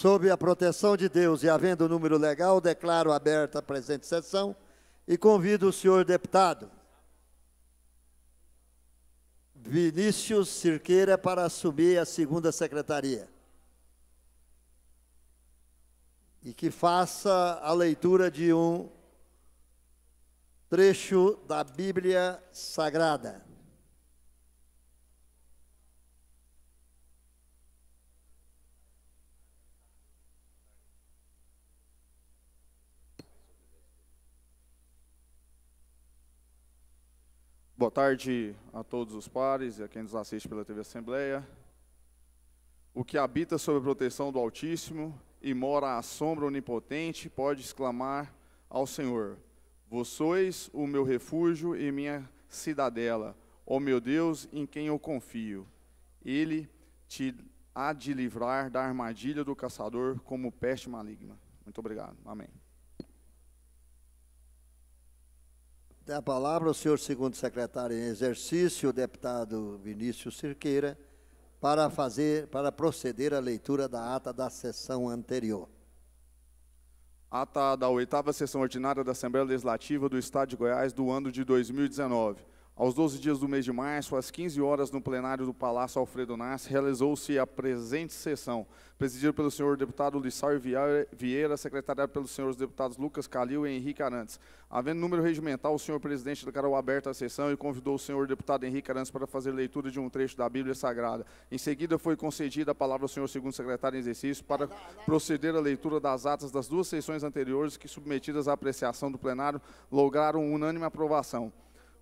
Sob a proteção de Deus e havendo número legal, declaro aberta a presente sessão e convido o senhor deputado Vinícius Cirqueira para assumir a segunda secretaria. E que faça a leitura de um trecho da Bíblia Sagrada. Boa tarde a todos os pares e a quem nos assiste pela TV Assembleia. O que habita sob a proteção do Altíssimo e mora à sombra onipotente pode exclamar ao Senhor: Vós sois o meu refúgio e minha cidadela, ó meu Deus, em quem eu confio. Ele te há de livrar da armadilha do caçador como peste maligna. Muito obrigado. Amém. Tem a palavra o senhor segundo secretário em exercício, o deputado Vinícius Cirqueira, para fazer, para proceder à leitura da ata da sessão anterior. Ata da oitava sessão ordinária da Assembleia Legislativa do Estado de Goiás do ano de 2019. Aos 12 dias do mês de março, às 15 horas, no plenário do Palácio Alfredo Nassi, realizou-se a presente sessão, presidida pelo senhor deputado Lissau Vieira, secretária pelos senhores deputados Lucas Calil e Henrique Arantes. Havendo número regimental, o senhor presidente declarou aberta a sessão e convidou o senhor deputado Henrique Arantes para fazer leitura de um trecho da Bíblia Sagrada. Em seguida, foi concedida a palavra ao senhor segundo secretário em exercício para proceder à leitura das atas das duas sessões anteriores que, submetidas à apreciação do plenário, lograram unânime aprovação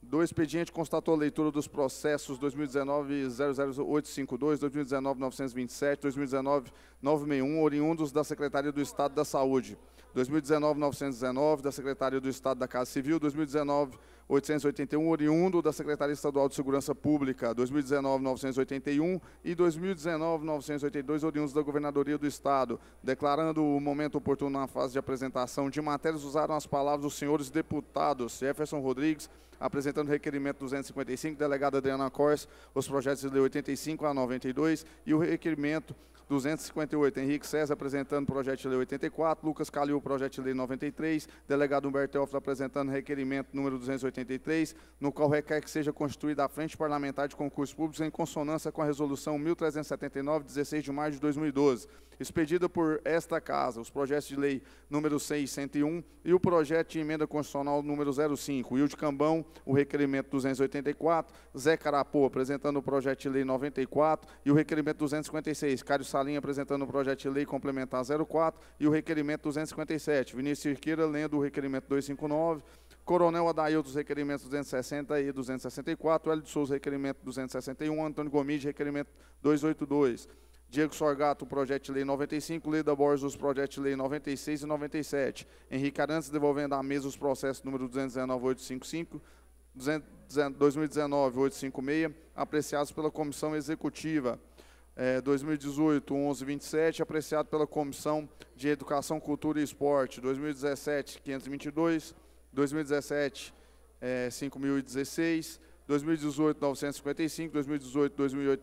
do expediente constatou a leitura dos processos 2019-00852, 2019-927, 2019-961, oriundos da Secretaria do Estado da Saúde, 2019-919, da Secretaria do Estado da Casa Civil, 2019 881, oriundo da Secretaria Estadual de Segurança Pública, 2019-981 e 2019-982, oriundos da Governadoria do Estado, declarando o momento oportuno na fase de apresentação de matérias, usaram as palavras dos senhores deputados Jefferson Rodrigues, apresentando requerimento 255, delegada Adriana Cors, os projetos de 85 a 92 e o requerimento 258, Henrique César apresentando projeto de lei 84, Lucas Calil, projeto de lei 93, delegado Humberto Teófilo apresentando requerimento número 283, no qual requer que seja constituída a Frente Parlamentar de Concursos Públicos em consonância com a resolução 1379, 16 de maio de 2012, expedida por esta Casa, os projetos de lei número 601 e o projeto de emenda constitucional número 05, Wilde Cambão, o requerimento 284, Zé Carapô apresentando o projeto de lei 94 e o requerimento 256, Cário Sá Salim apresentando o projeto de lei complementar 04 e o requerimento 257. Vinícius Cirqueira lendo o requerimento 259. Coronel Adaildo os requerimentos 260 e 264, Hélio de Souza, requerimento 261, Antônio Gomes, requerimento 282. Diego Sorgato, projeto de lei 95, Leda Borges, os projetos de lei 96 e 97. Henrique Arantes, devolvendo à mesa os processos número 219.855, 2019-856, apreciados pela Comissão Executiva é, 2018, 1127, apreciado pela Comissão de Educação, Cultura e Esporte. 2017, 522. 2017, 5016. 2018, 955. 2018, 2008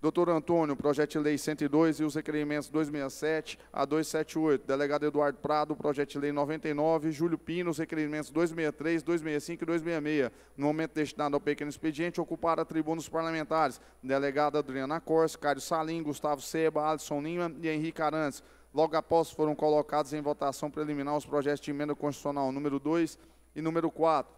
Doutor Antônio, projeto de lei 102 e os requerimentos 267 a 278. Delegado Eduardo Prado, projeto de lei 99. Júlio Pino, os requerimentos 263, 265 e 266. No momento destinado ao pequeno expediente, ocuparam a tribuna os parlamentares. Delegado Adriana Corse, Cário Salim, Gustavo Seba, Alisson Lima e Henrique Arantes. Logo após foram colocados em votação preliminar os projetos de emenda constitucional número 2 e número 4.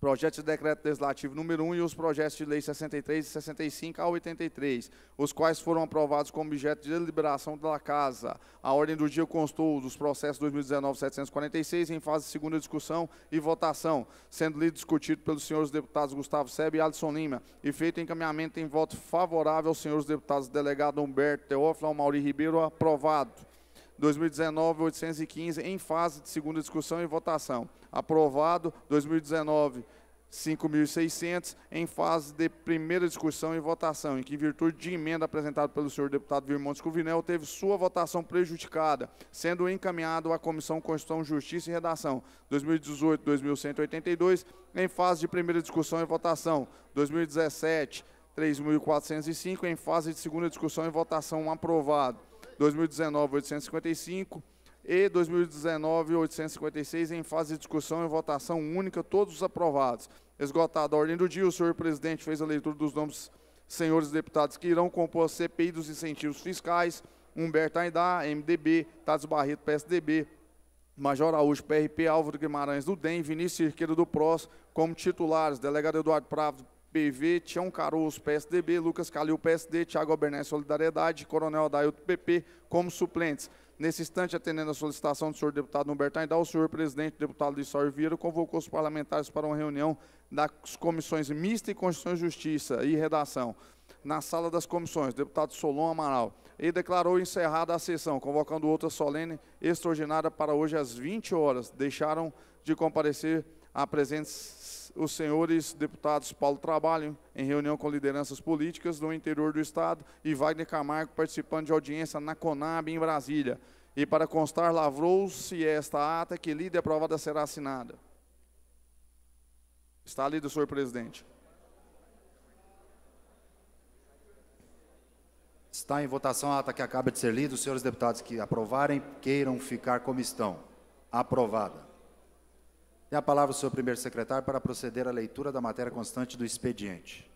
Projeto de Decreto Legislativo número 1 e os projetos de lei 63 e 65 a 83, os quais foram aprovados como objeto de deliberação da Casa. A ordem do dia constou dos processos 2019-746 em fase de segunda discussão e votação, sendo lido discutido pelos senhores deputados Gustavo Seb e Alisson Lima, e feito encaminhamento em voto favorável aos senhores deputados delegado Humberto Teófilo, Mauri Ribeiro, aprovado. 2019 815 em fase de segunda discussão e votação. Aprovado 2019 5.600 em fase de primeira discussão e votação, em que, em virtude de emenda apresentada pelo senhor deputado Virmontes Covinel, teve sua votação prejudicada, sendo encaminhado à Comissão Constituição, Justiça e Redação, 2018-2182, em fase de primeira discussão e votação, 2017 3.405, em fase de segunda discussão e votação aprovado. 2019, 855 e 2019, 856, em fase de discussão e votação única, todos aprovados. Esgotada a ordem do dia, o senhor presidente fez a leitura dos nomes senhores deputados que irão compor a CPI dos incentivos fiscais, Humberto Aidá, MDB, Tades Barreto, PSDB, Major Araújo, PRP, Álvaro Guimarães do DEM, Vinícius Cirqueiro do PROS, como titulares, delegado Eduardo Prado, PV, Tião Caroso, PSDB, Lucas Calil, PSD, Tiago Albernés, Solidariedade, Coronel Adailto, PP, como suplentes. Nesse instante, atendendo a solicitação do senhor deputado Humberto Aindal, o senhor presidente, deputado Luiz Saulo Vieira, convocou os parlamentares para uma reunião das comissões Mista e Constituição e Justiça e Redação, na sala das comissões, deputado Solon Amaral. E declarou encerrada a sessão, convocando outra solene extraordinária para hoje às 20 horas. Deixaram de comparecer a presença os senhores deputados Paulo Trabalho, em reunião com lideranças políticas do interior do Estado, e Wagner Camargo, participando de audiência na Conab, em Brasília. E para constar, lavrou-se esta ata que lida e aprovada será assinada. Está lido, senhor presidente. Está em votação a ata que acaba de ser lida. Os senhores deputados que aprovarem, queiram ficar como estão. Aprovada. Tem a palavra o senhor primeiro secretário para proceder à leitura da matéria constante do expediente.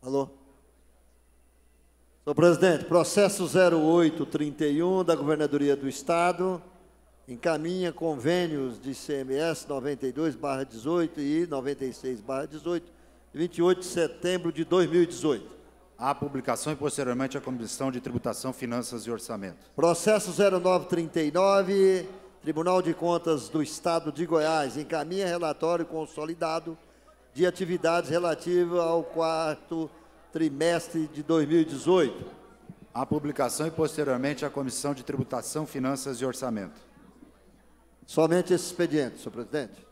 Alô? Senhor presidente, processo 0831 da Governadoria do Estado encaminha convênios de CMS 92/18 e 96/18, 28 de setembro de 2018 à publicação e posteriormente à Comissão de Tributação, Finanças e Orçamento. Processo 0939, Tribunal de Contas do Estado de Goiás, encaminha relatório consolidado de atividades relativas ao quarto trimestre de 2018. A publicação e posteriormente à Comissão de Tributação, Finanças e Orçamento. Somente esse expediente, senhor presidente.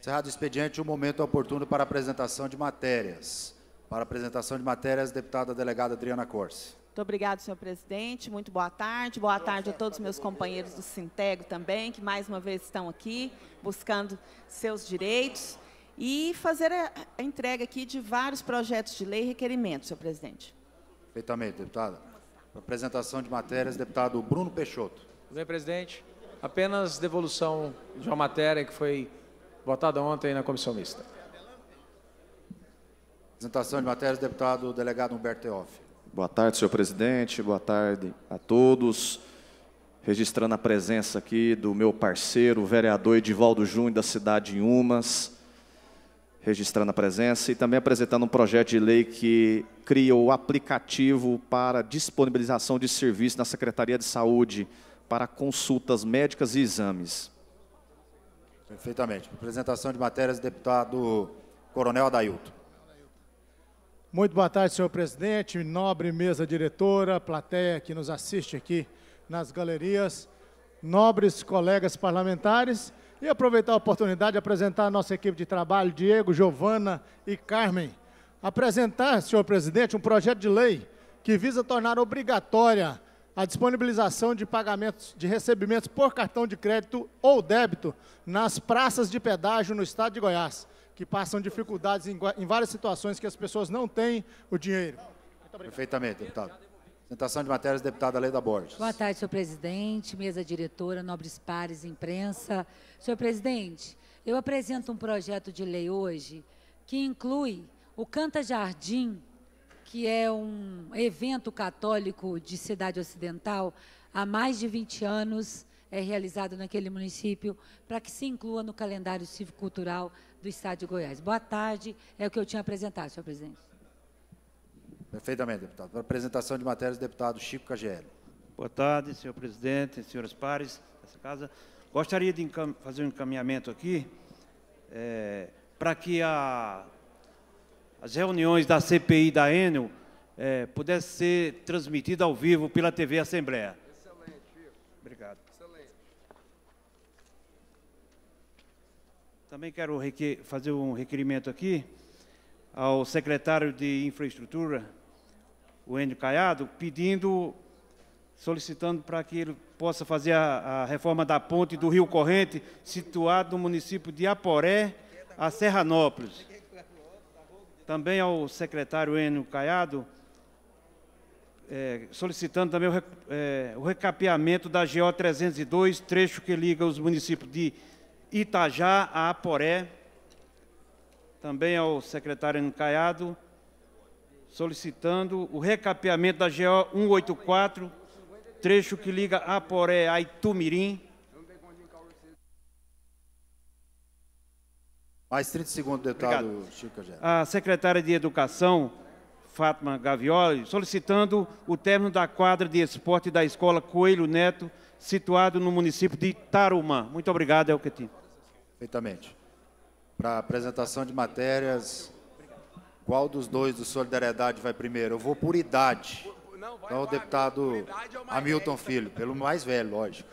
Encerrado o expediente, o um momento oportuno para apresentação de matérias. Para apresentação de matérias, deputada delegada Adriana Corse. Muito obrigado, senhor presidente. Muito boa tarde. Boa tarde a todos os meus companheiros do Sintego também, que mais uma vez estão aqui buscando seus direitos e fazer a entrega aqui de vários projetos de lei e requerimentos, senhor presidente. Perfeitamente, deputada. Para Apresentação de matérias, deputado Bruno Peixoto. bem, presidente, apenas devolução de uma matéria que foi votada ontem na comissão mista. Apresentação de matérias, deputado delegado Humberto Teoff. Boa tarde, senhor presidente, boa tarde a todos. Registrando a presença aqui do meu parceiro, vereador Edivaldo Júnior, da cidade de Umas. Registrando a presença e também apresentando um projeto de lei que cria o aplicativo para disponibilização de serviço na Secretaria de Saúde para consultas médicas e exames. Perfeitamente. Apresentação de matérias, deputado Coronel Adailto. Muito boa tarde, senhor presidente, nobre mesa diretora, plateia que nos assiste aqui nas galerias, nobres colegas parlamentares, e aproveitar a oportunidade de apresentar a nossa equipe de trabalho, Diego, Giovana e Carmen. Apresentar, senhor presidente, um projeto de lei que visa tornar obrigatória a disponibilização de pagamentos de recebimentos por cartão de crédito ou débito nas praças de pedágio no estado de Goiás, que passam dificuldades em, em várias situações que as pessoas não têm o dinheiro. Perfeitamente, deputado. Apresentação de matérias, deputada Leida Borges. Boa tarde, senhor presidente, mesa diretora, nobres pares, imprensa. Senhor presidente, eu apresento um projeto de lei hoje que inclui o Canta Jardim que é um evento católico de cidade ocidental, há mais de 20 anos é realizado naquele município, para que se inclua no calendário cívico-cultural do Estado de Goiás. Boa tarde, é o que eu tinha apresentado, senhor presidente. Perfeitamente, deputado. Para apresentação de matérias, deputado Chico Cagelli. Boa tarde, senhor presidente, senhores pares dessa casa. Gostaria de fazer um encaminhamento aqui é, para que a as reuniões da CPI da Enel é, pudesse ser transmitida ao vivo pela TV Assembleia. Excelente, Obrigado. Excelente. Também quero fazer um requerimento aqui ao secretário de Infraestrutura, o Enio Caiado, pedindo, solicitando para que ele possa fazer a, a reforma da ponte do Rio Corrente, situado no município de Aporé, a Serranópolis também ao secretário Enio Caiado, é, solicitando também o, é, o recapeamento da GO 302, trecho que liga os municípios de Itajá a Aporé. Também ao secretário Enio Caiado, solicitando o recapeamento da GO 184, trecho que liga Aporé a Itumirim. Mais 30 segundos, deputado Obrigado. Chico Cagé. A secretária de Educação, Fátima Gavioli, solicitando o término da quadra de esporte da Escola Coelho Neto, situado no município de Tarumã. Muito obrigado, Elketim. Perfeitamente. Para apresentação de matérias, qual dos dois do Solidariedade vai primeiro? Eu vou por idade. Então, o deputado é Hamilton Filho, pelo mais velho, lógico.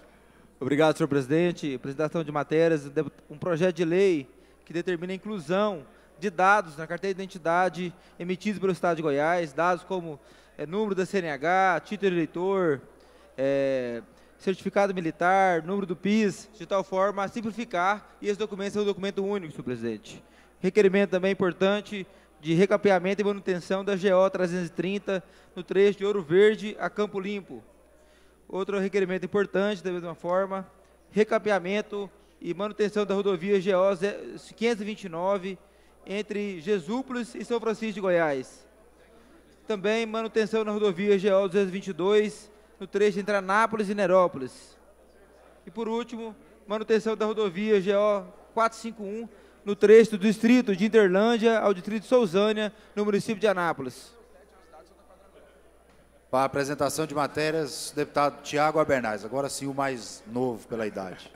Obrigado, senhor presidente. Apresentação de matérias, um projeto de lei que determina a inclusão de dados na carteira de identidade emitidos pelo Estado de Goiás, dados como é, número da CNH, título eleitor, é, certificado militar, número do PIS, de tal forma a simplificar e esse documento é um documento único, senhor presidente. Requerimento também importante de recapeamento e manutenção da GO 330 no trecho de Ouro Verde a Campo Limpo. Outro requerimento importante, da mesma forma, recapeamento e manutenção da rodovia GO 529 entre Jesúpolis e São Francisco de Goiás. Também manutenção na rodovia GO 222 no trecho entre Anápolis e Nerópolis. E por último, manutenção da rodovia GO 451 no trecho do distrito de Interlândia ao distrito de Sousânia, no município de Anápolis. Para a apresentação de matérias, deputado Tiago Abernais, agora sim o mais novo pela idade.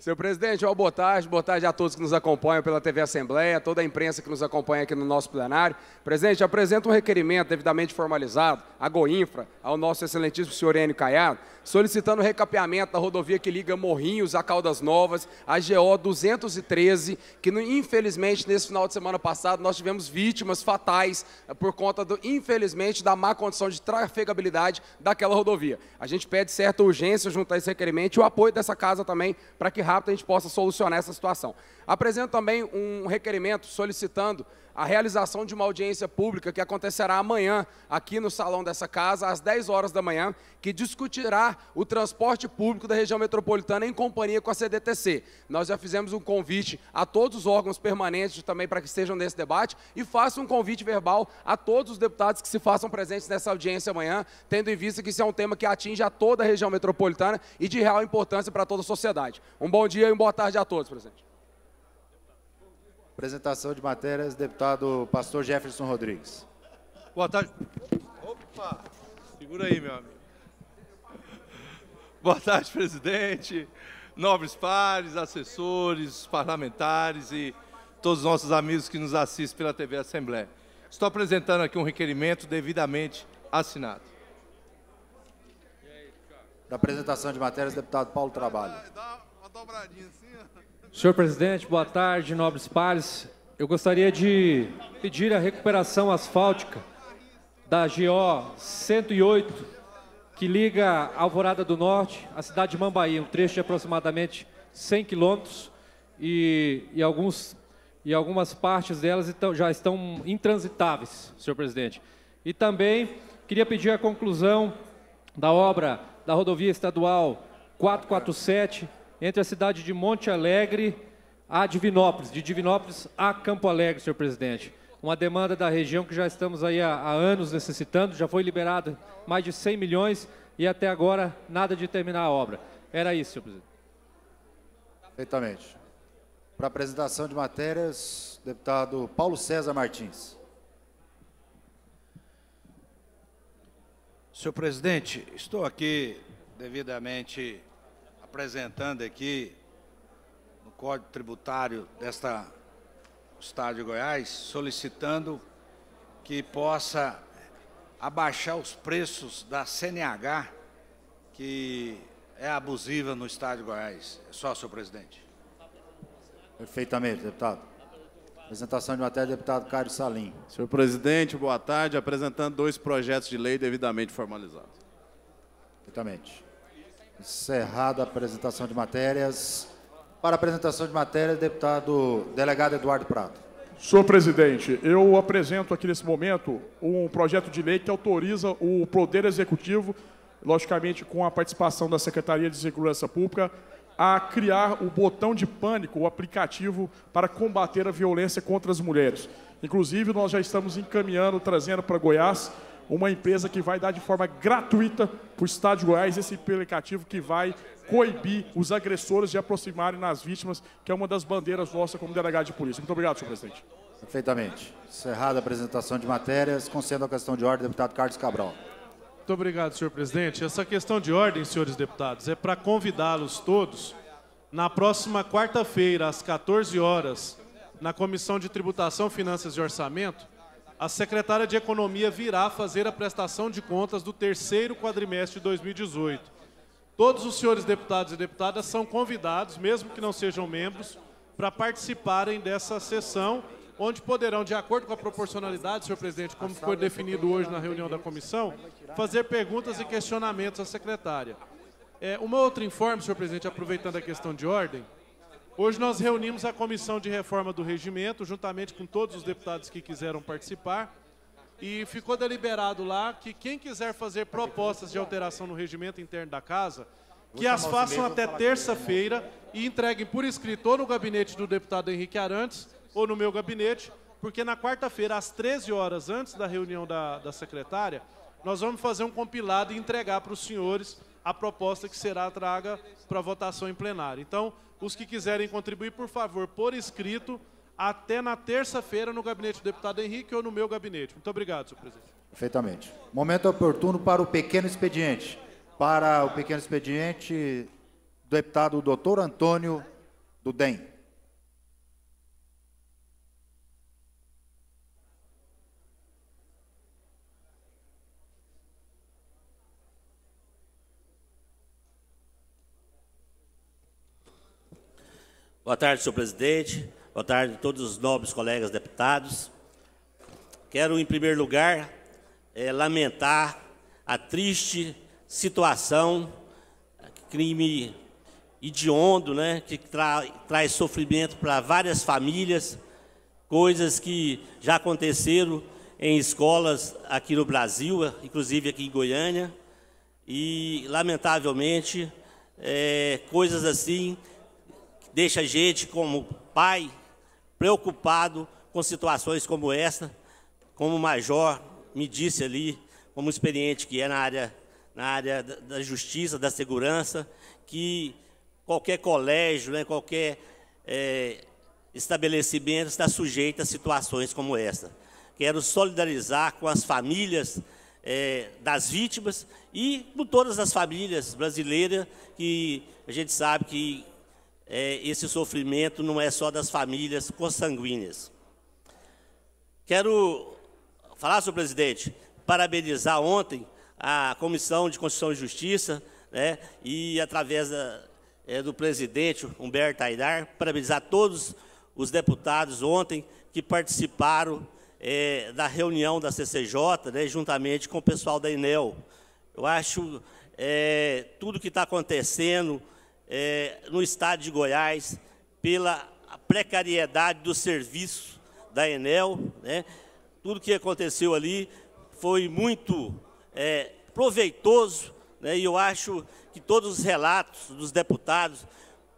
Senhor presidente, boa tarde, boa tarde a todos que nos acompanham pela TV Assembleia, toda a imprensa que nos acompanha aqui no nosso plenário. Presidente, apresento um requerimento devidamente formalizado à Goinfra, ao nosso excelentíssimo senhor Enio Caiado, solicitando o recapeamento da rodovia que liga Morrinhos a Caldas Novas, a GO 213, que infelizmente nesse final de semana passado nós tivemos vítimas fatais eh, por conta, do, infelizmente, da má condição de trafegabilidade daquela rodovia. A gente pede certa urgência junto a esse requerimento e o apoio dessa casa também para que rápido a gente possa solucionar essa situação. Apresento também um requerimento solicitando a realização de uma audiência pública que acontecerá amanhã aqui no salão dessa casa, às 10 horas da manhã, que discutirá o transporte público da região metropolitana em companhia com a CDTC. Nós já fizemos um convite a todos os órgãos permanentes também para que estejam nesse debate e faço um convite verbal a todos os deputados que se façam presentes nessa audiência amanhã, tendo em vista que isso é um tema que atinge a toda a região metropolitana e de real importância para toda a sociedade. Um bom dia e uma boa tarde a todos, presidente. Apresentação de matérias, deputado pastor Jefferson Rodrigues. Boa tarde. Opa! Segura aí, meu amigo. Boa tarde, presidente, nobres pares, assessores, parlamentares e todos os nossos amigos que nos assistem pela TV Assembleia. Estou apresentando aqui um requerimento devidamente assinado. Da apresentação de matérias, deputado Paulo Trabalho. Dá, dá uma dobradinha assim. Senhor presidente, boa tarde, nobres pares. Eu gostaria de pedir a recuperação asfáltica da GO 108, que liga Alvorada do Norte à cidade de Mambaí, um trecho de aproximadamente 100 quilômetros e, e, alguns, e algumas partes delas então, já estão intransitáveis, senhor presidente. E também queria pedir a conclusão da obra da rodovia estadual 447, entre a cidade de Monte Alegre a Divinópolis, de Divinópolis a Campo Alegre, senhor presidente. Uma demanda da região que já estamos aí há, há anos necessitando, já foi liberado mais de 100 milhões e até agora nada de terminar a obra. Era isso, senhor presidente. Perfeitamente. Para apresentação de matérias, deputado Paulo César Martins. Senhor presidente, estou aqui devidamente apresentando aqui no Código Tributário desta Estado de Goiás, solicitando que possa abaixar os preços da CNH, que é abusiva no Estado de Goiás. É só, senhor presidente. Perfeitamente, deputado. Apresentação de matéria, deputado Cário Salim. Senhor presidente, boa tarde. Apresentando dois projetos de lei devidamente formalizados. Perfeitamente. Encerrada a apresentação de matérias. Para a apresentação de matérias, deputado delegado Eduardo Prado. Senhor presidente, eu apresento aqui nesse momento um projeto de lei que autoriza o Poder Executivo, logicamente com a participação da Secretaria de Segurança Pública, a criar o botão de pânico, o aplicativo para combater a violência contra as mulheres. Inclusive, nós já estamos encaminhando, trazendo para Goiás uma empresa que vai dar de forma gratuita para o Estado de Goiás esse aplicativo que vai coibir os agressores de aproximarem nas vítimas, que é uma das bandeiras nossas como delegado de polícia. Muito obrigado, senhor presidente. Perfeitamente. Encerrada a apresentação de matérias, concedo a questão de ordem, deputado Carlos Cabral. Muito obrigado, senhor presidente. Essa questão de ordem, senhores deputados, é para convidá-los todos na próxima quarta-feira, às 14 horas, na Comissão de Tributação, Finanças e Orçamento, a secretária de Economia virá fazer a prestação de contas do terceiro quadrimestre de 2018. Todos os senhores deputados e deputadas são convidados, mesmo que não sejam membros, para participarem dessa sessão, onde poderão, de acordo com a proporcionalidade, senhor presidente, como foi é definido hoje na reunião da comissão, fazer perguntas e questionamentos à secretária. É, uma outra informe, senhor presidente, aproveitando a questão de ordem, Hoje nós reunimos a comissão de reforma do regimento, juntamente com todos os deputados que quiseram participar, e ficou deliberado lá que quem quiser fazer propostas de alteração no regimento interno da casa, que as façam até terça-feira e entreguem por escrito ou no gabinete do deputado Henrique Arantes ou no meu gabinete, porque na quarta-feira, às 13 horas, antes da reunião da, da secretária, nós vamos fazer um compilado e entregar para os senhores a proposta que será traga para votação em plenário. Então, os que quiserem contribuir, por favor, por escrito, até na terça-feira no gabinete do deputado Henrique ou no meu gabinete. Muito obrigado, senhor presidente. Perfeitamente. Momento oportuno para o pequeno expediente. Para o pequeno expediente, deputado doutor Antônio do Boa tarde, senhor presidente. Boa tarde a todos os nobres colegas deputados. Quero, em primeiro lugar, é, lamentar a triste situação, crime hediondo, né, que tra traz sofrimento para várias famílias, coisas que já aconteceram em escolas aqui no Brasil, inclusive aqui em Goiânia, e, lamentavelmente, é, coisas assim deixa a gente, como pai, preocupado com situações como esta, como o major me disse ali, como experiente que é na área, na área da justiça, da segurança, que qualquer colégio, né, qualquer é, estabelecimento está sujeito a situações como esta. Quero solidarizar com as famílias é, das vítimas e com todas as famílias brasileiras que a gente sabe que é, esse sofrimento não é só das famílias consanguíneas. Quero falar, senhor presidente, parabenizar ontem a Comissão de Constituição e Justiça, né, e através da, é, do presidente Humberto Aidar, parabenizar todos os deputados ontem que participaram é, da reunião da CCJ, né, juntamente com o pessoal da Enel. Eu acho é, tudo que está acontecendo, é, no estado de Goiás, pela precariedade do serviço da Enel. Né? Tudo que aconteceu ali foi muito é, proveitoso né? e eu acho que todos os relatos dos deputados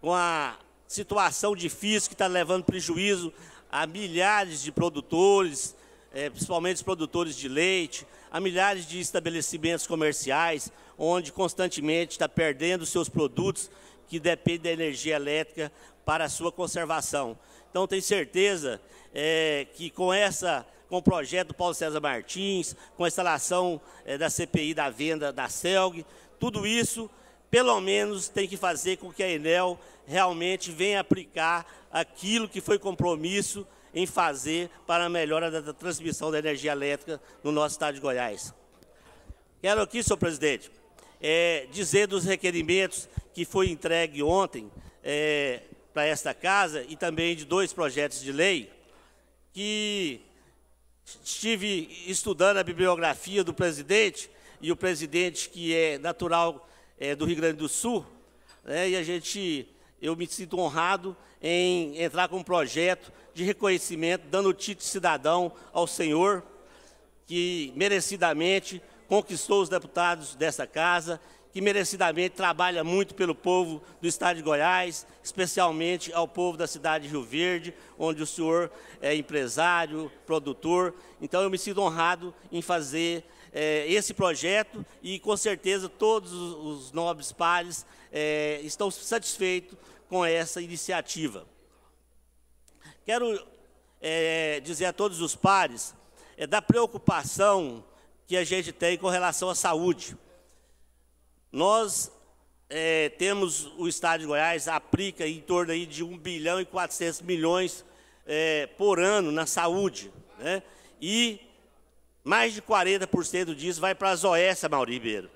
com a situação difícil que está levando prejuízo a milhares de produtores, é, principalmente os produtores de leite, a milhares de estabelecimentos comerciais, onde constantemente está perdendo seus produtos que depende da energia elétrica para a sua conservação. Então, tenho certeza é, que com essa com o projeto do Paulo César Martins, com a instalação é, da CPI da venda da CELG, tudo isso, pelo menos, tem que fazer com que a Enel realmente venha aplicar aquilo que foi compromisso em fazer para a melhora da transmissão da energia elétrica no nosso estado de Goiás. Quero aqui, senhor presidente, é, dizer dos requerimentos que foi entregue ontem é, para esta casa e também de dois projetos de lei que estive estudando a bibliografia do presidente e o presidente que é natural é, do Rio Grande do Sul, né, e a gente, eu me sinto honrado em entrar com um projeto de reconhecimento, dando o título de cidadão ao senhor, que merecidamente conquistou os deputados dessa casa, que merecidamente trabalha muito pelo povo do estado de Goiás, especialmente ao povo da cidade de Rio Verde, onde o senhor é empresário, produtor. Então eu me sinto honrado em fazer é, esse projeto e com certeza todos os nobres pares é, estão satisfeitos com essa iniciativa. Quero é, dizer a todos os pares é, da preocupação que a gente tem com relação à saúde. Nós é, temos o Estado de Goiás aplica em torno aí de 1 bilhão e 400 milhões é, por ano na saúde. Né? E mais de 40% disso vai para as OS, Mauri Ribeiro.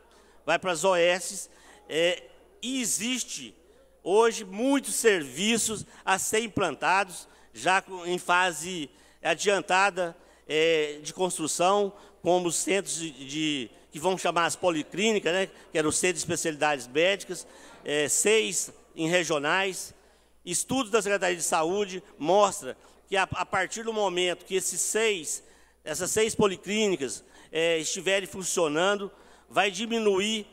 Vai para as OS. É, e existe hoje muitos serviços a ser implantados, já em fase adiantada é, de construção, como os centros de, de que vão chamar as policlínicas, né, que eram os centros de especialidades médicas, é, seis em regionais. Estudos da Secretaria de Saúde mostra que a, a partir do momento que esses seis, essas seis policlínicas é, estiverem funcionando, vai diminuir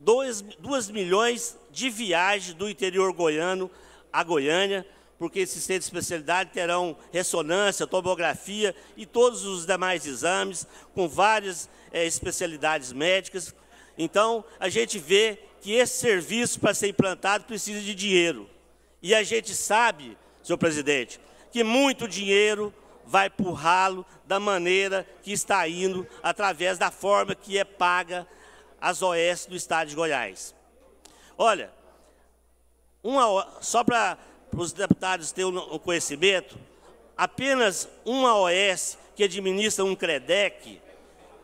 2 milhões de viagens do interior goiano à Goiânia, porque esses centros de especialidade terão ressonância, tomografia e todos os demais exames com várias é, especialidades médicas. Então, a gente vê que esse serviço para ser implantado precisa de dinheiro. E a gente sabe, senhor presidente, que muito dinheiro vai por ralo da maneira que está indo, através da forma que é paga as OS do Estado de Goiás. Olha, uma, só para para os deputados terem o conhecimento, apenas uma OS que administra um CREDEC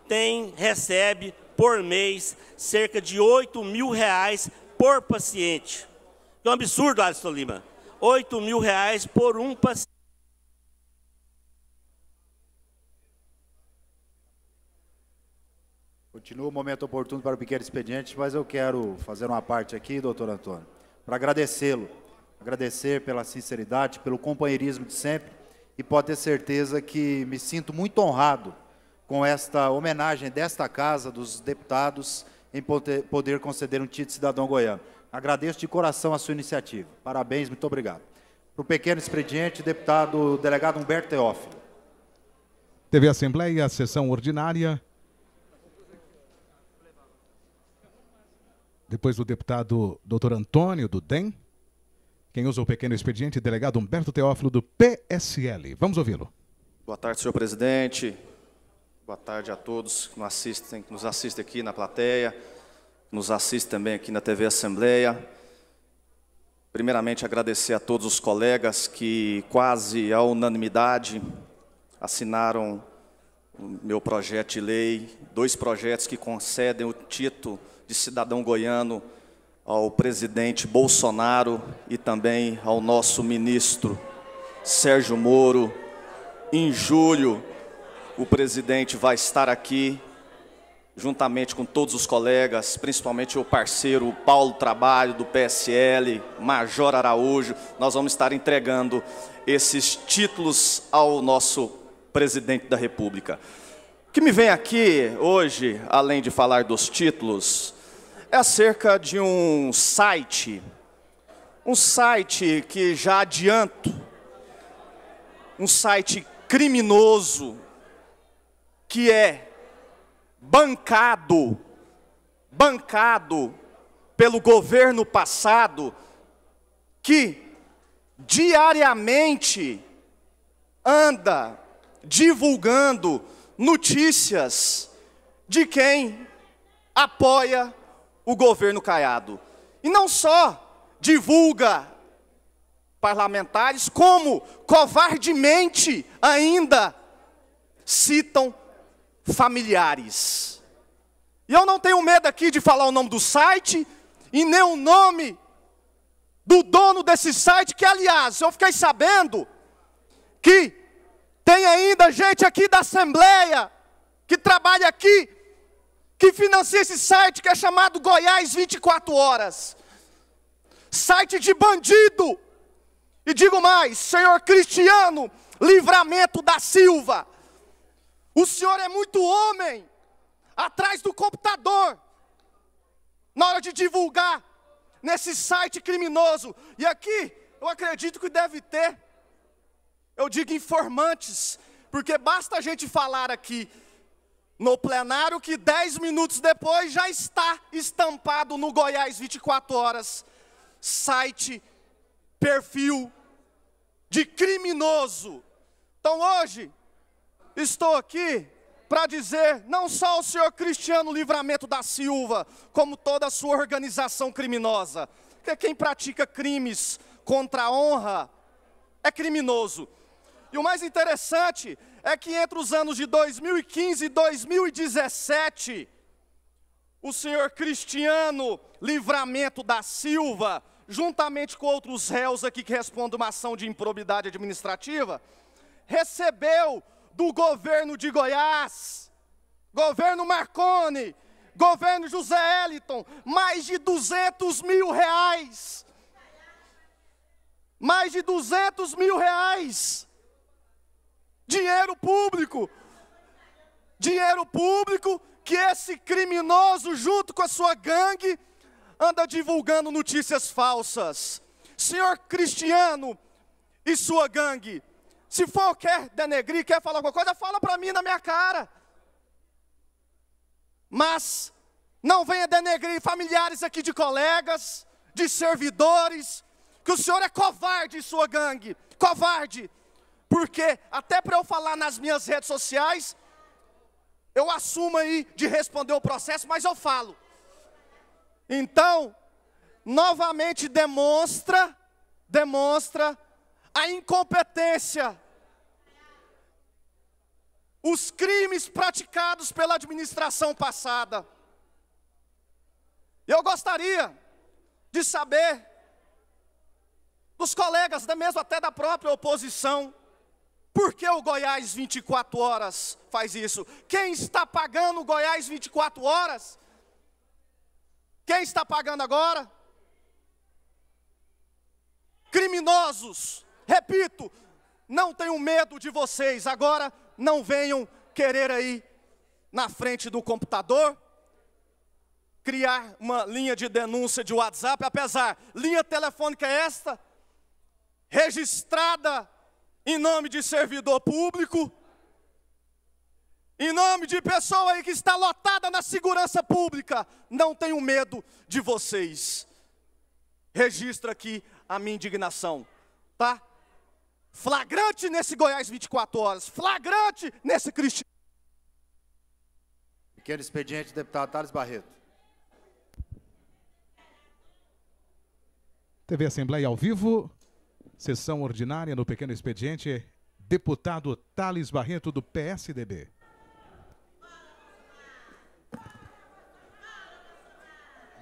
tem, recebe por mês cerca de 8 mil reais por paciente. É um absurdo, Alisson Lima. 8 mil reais por um paciente. Continua o momento oportuno para o pequeno expediente, mas eu quero fazer uma parte aqui, doutor Antônio, para agradecê-lo agradecer pela sinceridade, pelo companheirismo de sempre e pode ter certeza que me sinto muito honrado com esta homenagem desta casa, dos deputados, em poder, conceder um título de cidadão goiano. Agradeço de coração a sua iniciativa. Parabéns, muito obrigado. Para o pequeno expediente, deputado delegado Humberto Teófilo. Teve Assembleia, sessão ordinária. Depois do deputado doutor Antônio do DEM. Quem usa o pequeno expediente, delegado Humberto Teófilo, do PSL. Vamos ouvi-lo. Boa tarde, senhor presidente. Boa tarde a todos que nos assistem, que nos assistem aqui na plateia, nos assistem também aqui na TV Assembleia. Primeiramente, agradecer a todos os colegas que, quase à unanimidade, assinaram o meu projeto de lei, dois projetos que concedem o título de cidadão goiano ao presidente Bolsonaro e também ao nosso ministro Sérgio Moro. Em julho, o presidente vai estar aqui, juntamente com todos os colegas, principalmente o parceiro Paulo Trabalho, do PSL, Major Araújo. Nós vamos estar entregando esses títulos ao nosso presidente da República. O que me vem aqui hoje, além de falar dos títulos, é acerca de um site, um site que já adianto, um site criminoso, que é bancado, bancado pelo governo passado, que diariamente anda divulgando notícias de quem apoia o governo Caiado. E não só divulga parlamentares, como covardemente ainda citam familiares. E eu não tenho medo aqui de falar o nome do site e nem o nome do dono desse site, que aliás, eu fiquei sabendo que tem ainda gente aqui da Assembleia que trabalha aqui que financia esse site que é chamado Goiás 24 Horas site de bandido. E digo mais, senhor Cristiano Livramento da Silva, o senhor é muito homem atrás do computador na hora de divulgar nesse site criminoso. E aqui eu acredito que deve ter, eu digo informantes, porque basta a gente falar aqui no plenário que dez minutos depois já está estampado no Goiás 24 horas, site, perfil de criminoso. Então hoje estou aqui para dizer não só ao senhor Cristiano Livramento da Silva, como toda a sua organização criminosa, que quem pratica crimes contra a honra é criminoso. E o mais interessante é que entre os anos de 2015 e 2017, o senhor Cristiano Livramento da Silva, juntamente com outros réus aqui que respondem uma ação de improbidade administrativa, recebeu do governo de Goiás, governo Marconi, governo José Eliton, mais de 200 mil reais. Mais de 200 mil reais. Dinheiro público. Dinheiro público que esse criminoso, junto com a sua gangue, anda divulgando notícias falsas. Senhor Cristiano e sua gangue, se for quer denegrir, quer falar alguma coisa, fala para mim na minha cara. Mas não venha denegrir familiares aqui de colegas, de servidores, que o senhor é covarde e sua gangue, covarde. Porque até para eu falar nas minhas redes sociais, eu assumo aí de responder o processo, mas eu falo. Então, novamente demonstra, demonstra a incompetência, os crimes praticados pela administração passada. Eu gostaria de saber dos colegas, da mesmo até da própria oposição, por que o Goiás 24 horas faz isso? Quem está pagando o Goiás 24 horas? Quem está pagando agora? Criminosos, repito, não tenho medo de vocês, agora não venham querer aí na frente do computador criar uma linha de denúncia de WhatsApp, apesar linha telefônica é esta registrada em nome de servidor público, em nome de pessoa aí que está lotada na segurança pública, não tenho medo de vocês. Registra aqui a minha indignação, tá? Flagrante nesse Goiás 24 horas, flagrante nesse Cristian. Pequeno expediente, deputado Thales Barreto. TV Assembleia ao vivo, Sessão ordinária no pequeno expediente, deputado Thales Barreto, do PSDB.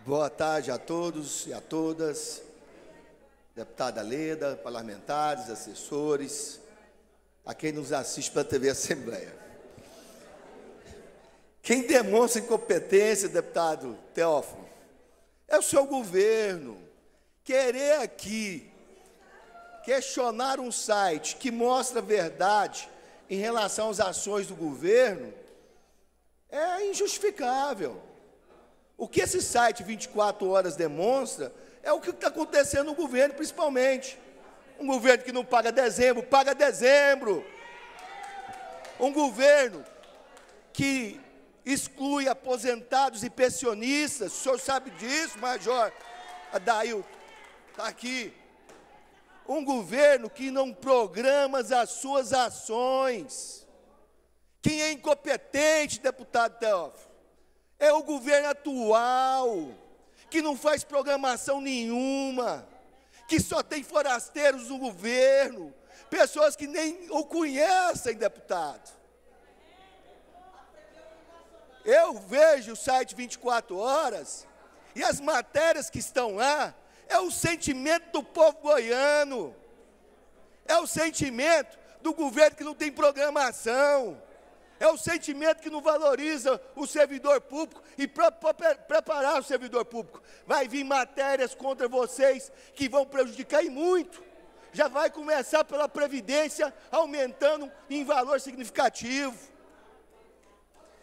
Boa tarde a todos e a todas. Deputada Leda, parlamentares, assessores, a quem nos assiste pela TV Assembleia. Quem demonstra incompetência, deputado Teófilo, é o seu governo. Querer aqui questionar um site que mostra verdade em relação às ações do governo é injustificável. O que esse site 24 horas demonstra é o que está acontecendo no governo, principalmente. Um governo que não paga dezembro, paga dezembro. Um governo que exclui aposentados e pensionistas, o senhor sabe disso, Major Adail, está aqui um governo que não programa as suas ações. Quem é incompetente, deputado Teófilo, é o governo atual, que não faz programação nenhuma, que só tem forasteiros no governo, pessoas que nem o conhecem, deputado. Eu vejo o site 24 horas e as matérias que estão lá é o sentimento do povo goiano. É o sentimento do governo que não tem programação. É o sentimento que não valoriza o servidor público e para preparar o servidor público. Vai vir matérias contra vocês que vão prejudicar e muito. Já vai começar pela Previdência aumentando em valor significativo.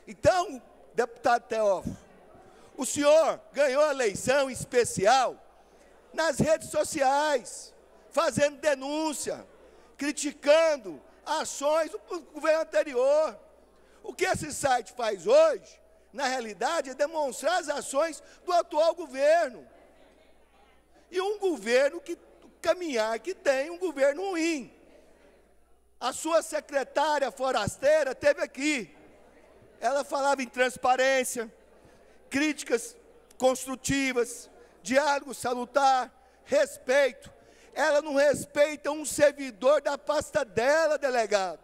Então, deputado Teófilo, o senhor ganhou a eleição especial nas redes sociais, fazendo denúncia, criticando ações do governo anterior. O que esse site faz hoje, na realidade, é demonstrar as ações do atual governo. E um governo que caminhar que tem um governo ruim. A sua secretária forasteira teve aqui. Ela falava em transparência, críticas construtivas, diálogo salutar, respeito. Ela não respeita um servidor da pasta dela, delegado.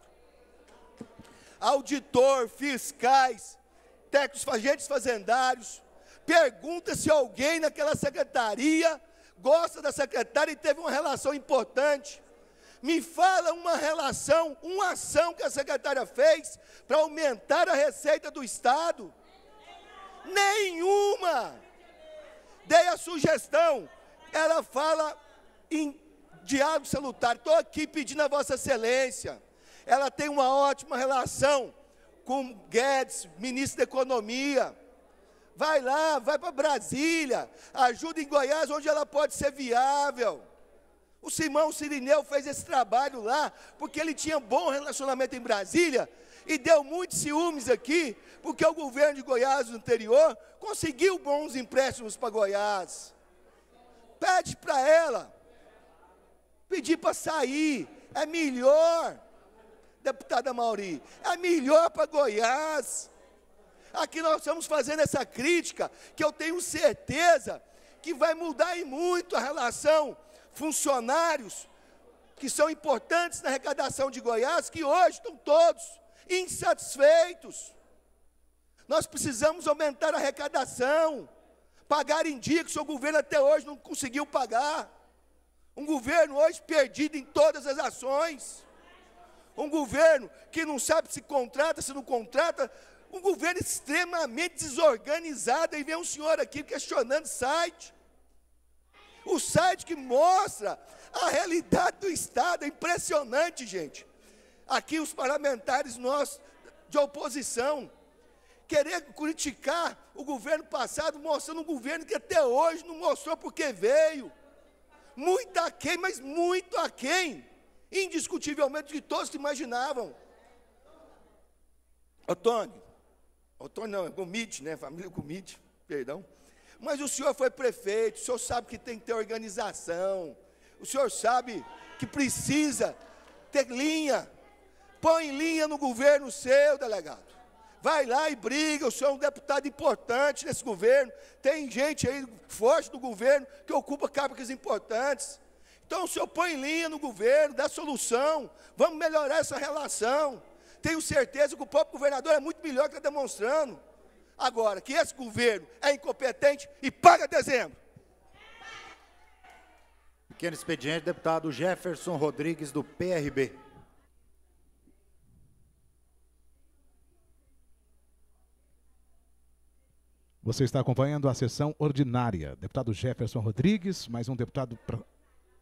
Auditor, fiscais, técnicos, agentes fazendários. Pergunta se alguém naquela secretaria gosta da secretária e teve uma relação importante. Me fala uma relação, uma ação que a secretária fez para aumentar a receita do Estado. Nenhuma! Dei a sugestão, ela fala em diálogo salutar. Estou aqui pedindo a Vossa Excelência. Ela tem uma ótima relação com Guedes, ministro da Economia. Vai lá, vai para Brasília, ajuda em Goiás, onde ela pode ser viável. O Simão Sirineu fez esse trabalho lá, porque ele tinha bom relacionamento em Brasília e deu muitos ciúmes aqui, porque o governo de Goiás no anterior conseguiu bons empréstimos para Goiás. Pede para ela. Pedir para sair. É melhor, deputada Mauri. É melhor para Goiás. Aqui nós estamos fazendo essa crítica, que eu tenho certeza que vai mudar e muito a relação funcionários que são importantes na arrecadação de Goiás, que hoje estão todos insatisfeitos. Nós precisamos aumentar a arrecadação, pagar em dia que o seu governo até hoje não conseguiu pagar. Um governo hoje perdido em todas as ações. Um governo que não sabe se contrata, se não contrata. Um governo extremamente desorganizado. E vem um senhor aqui questionando o site. O site que mostra a realidade do Estado. É impressionante, gente. Aqui os parlamentares nós de oposição querer criticar o governo passado, mostrando um governo que até hoje não mostrou porque veio. Muito aquém, mas muito aquém, indiscutivelmente, de todos que imaginavam. Otone Otone não, é Gomite, né? Família Gomite, perdão. Mas o senhor foi prefeito, o senhor sabe que tem que ter organização, o senhor sabe que precisa ter linha. Põe linha no governo seu, delegado vai lá e briga, o senhor é um deputado importante nesse governo, tem gente aí forte do governo que ocupa cargos importantes. Então o senhor põe linha no governo, dá solução, vamos melhorar essa relação. Tenho certeza que o próprio governador é muito melhor que está demonstrando. Agora, que esse governo é incompetente e paga dezembro. Pequeno expediente, deputado Jefferson Rodrigues, do PRB. Você está acompanhando a sessão ordinária. Deputado Jefferson Rodrigues, mais um deputado para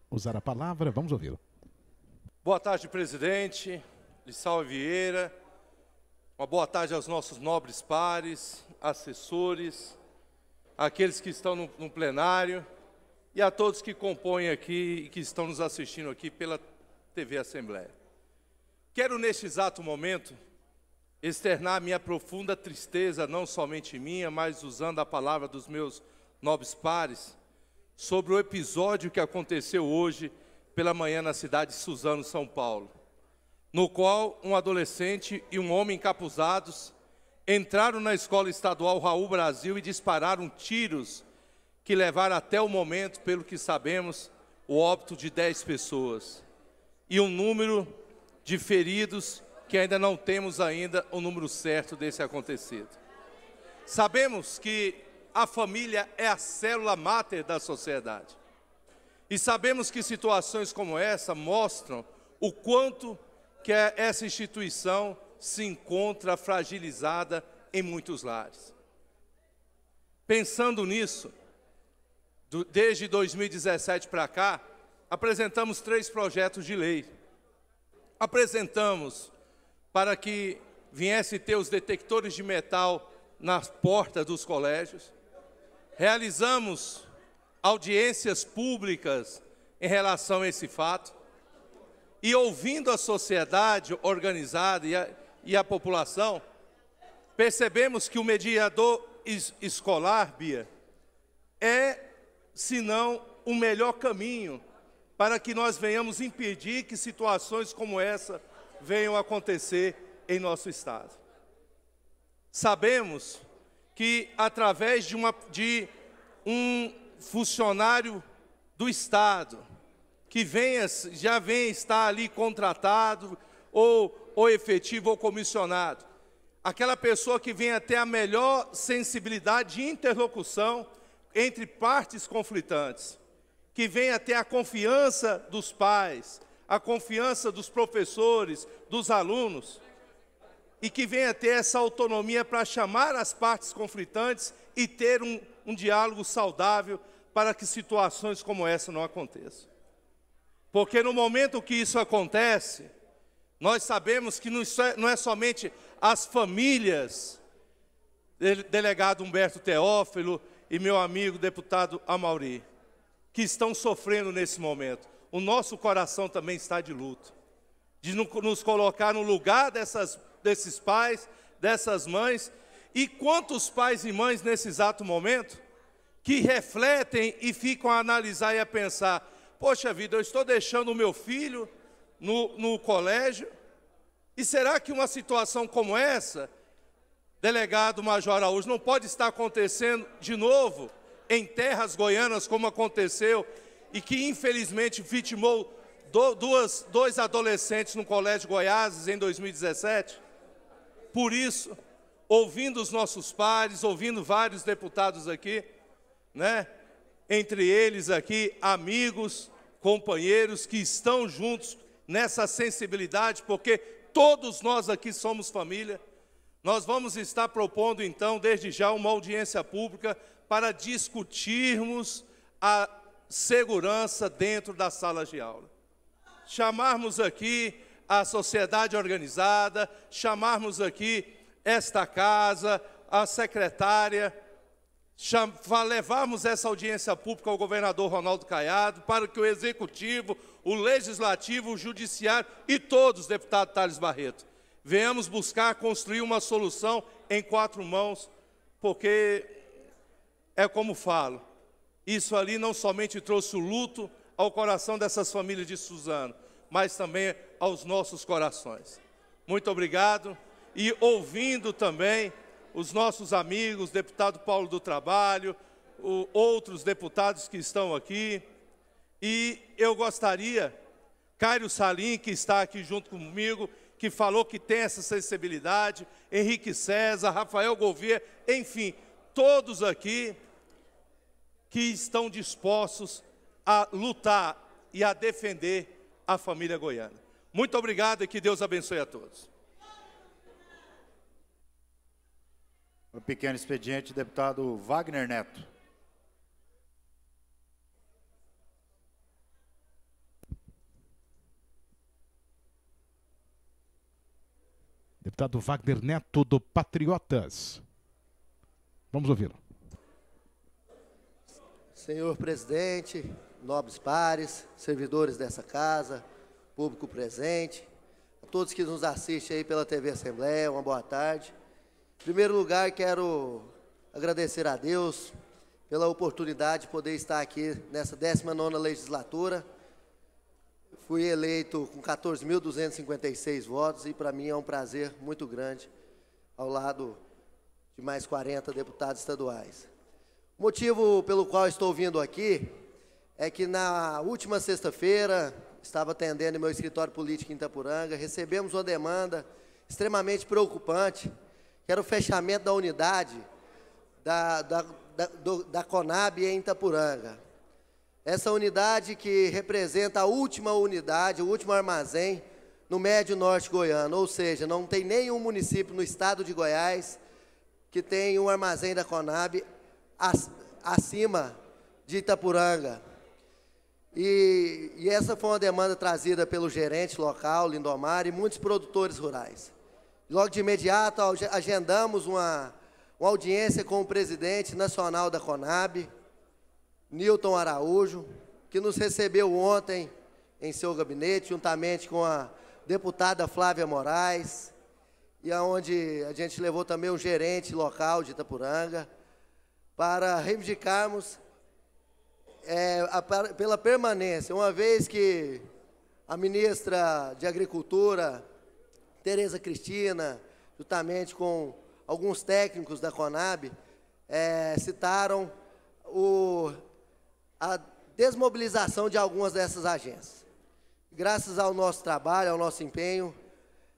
usar a palavra. Vamos ouvi-lo. Boa tarde, presidente. Lissau Vieira. Uma boa tarde aos nossos nobres pares, assessores, aqueles que estão no, no plenário e a todos que compõem aqui e que estão nos assistindo aqui pela TV Assembleia. Quero, neste exato momento, externar minha profunda tristeza, não somente minha, mas usando a palavra dos meus nobres pares, sobre o episódio que aconteceu hoje pela manhã na cidade de Suzano, São Paulo, no qual um adolescente e um homem encapuzados entraram na escola estadual Raul Brasil e dispararam tiros que levaram até o momento, pelo que sabemos, o óbito de 10 pessoas e um número de feridos que ainda não temos ainda o número certo desse acontecido. Sabemos que a família é a célula máter da sociedade. E sabemos que situações como essa mostram o quanto que essa instituição se encontra fragilizada em muitos lares. Pensando nisso, desde 2017 para cá, apresentamos três projetos de lei. Apresentamos para que viesse ter os detectores de metal nas portas dos colégios. Realizamos audiências públicas em relação a esse fato. E ouvindo a sociedade organizada e a, e a população, percebemos que o mediador es escolar, Bia, é, se não, o melhor caminho para que nós venhamos impedir que situações como essa venham acontecer em nosso Estado. Sabemos que, através de, uma, de um funcionário do Estado, que venha, já venha estar ali contratado, ou, ou efetivo, ou comissionado, aquela pessoa que venha ter a melhor sensibilidade de interlocução entre partes conflitantes, que venha ter a confiança dos pais, a confiança dos professores, dos alunos, e que venha ter essa autonomia para chamar as partes conflitantes e ter um, um diálogo saudável para que situações como essa não aconteçam. Porque no momento que isso acontece, nós sabemos que não é somente as famílias, delegado Humberto Teófilo e meu amigo deputado Amauri, que estão sofrendo nesse momento o nosso coração também está de luto, de nos colocar no lugar dessas, desses pais, dessas mães, e quantos pais e mães nesse exato momento que refletem e ficam a analisar e a pensar: poxa vida, eu estou deixando o meu filho no, no colégio, e será que uma situação como essa, delegado Major Araújo, não pode estar acontecendo de novo em terras goianas, como aconteceu e que infelizmente vitimou do, duas, dois adolescentes no Colégio Goiás em 2017. Por isso, ouvindo os nossos pares, ouvindo vários deputados aqui, né? entre eles aqui amigos, companheiros que estão juntos nessa sensibilidade, porque todos nós aqui somos família. Nós vamos estar propondo então, desde já, uma audiência pública para discutirmos a segurança dentro das salas de aula. Chamarmos aqui a sociedade organizada, chamarmos aqui esta casa, a secretária, levarmos essa audiência pública ao governador Ronaldo Caiado, para que o executivo, o legislativo, o judiciário e todos, deputado Thales Barreto, venhamos buscar construir uma solução em quatro mãos, porque é como falo, isso ali não somente trouxe o luto ao coração dessas famílias de Suzano, mas também aos nossos corações. Muito obrigado. E ouvindo também os nossos amigos, deputado Paulo do Trabalho, o, outros deputados que estão aqui. E eu gostaria, Cairo Salim, que está aqui junto comigo, que falou que tem essa sensibilidade, Henrique César, Rafael Gouveia, enfim, todos aqui que estão dispostos a lutar e a defender a família goiana. Muito obrigado e que Deus abençoe a todos. Um pequeno expediente, deputado Wagner Neto. Deputado Wagner Neto, do Patriotas. Vamos ouvi-lo. Senhor presidente, nobres pares, servidores dessa casa, público presente, a todos que nos assistem aí pela TV Assembleia, uma boa tarde. Em primeiro lugar, quero agradecer a Deus pela oportunidade de poder estar aqui nessa 19ª legislatura. Fui eleito com 14.256 votos e para mim é um prazer muito grande ao lado de mais 40 deputados estaduais. O motivo pelo qual estou vindo aqui é que na última sexta-feira, estava atendendo meu escritório político em Itapuranga, recebemos uma demanda extremamente preocupante, que era o fechamento da unidade da, da, da, do, da Conab em Itapuranga. Essa unidade que representa a última unidade, o último armazém no médio norte goiano, ou seja, não tem nenhum município no estado de Goiás que tem um armazém da Conab acima de Itapuranga. E, e, essa foi uma demanda trazida pelo gerente local, Lindomar, e muitos produtores rurais. Logo de imediato, agendamos uma, uma audiência com o presidente nacional da Conab, Newton Araújo, que nos recebeu ontem em seu gabinete, juntamente com a deputada Flávia Moraes, e aonde a gente levou também o gerente local de Itapuranga, para reivindicarmos é, a, pela permanência, uma vez que a ministra de Agricultura, Tereza Cristina, juntamente com alguns técnicos da Conab, é, citaram o, a desmobilização de algumas dessas agências. Graças ao nosso trabalho, ao nosso empenho,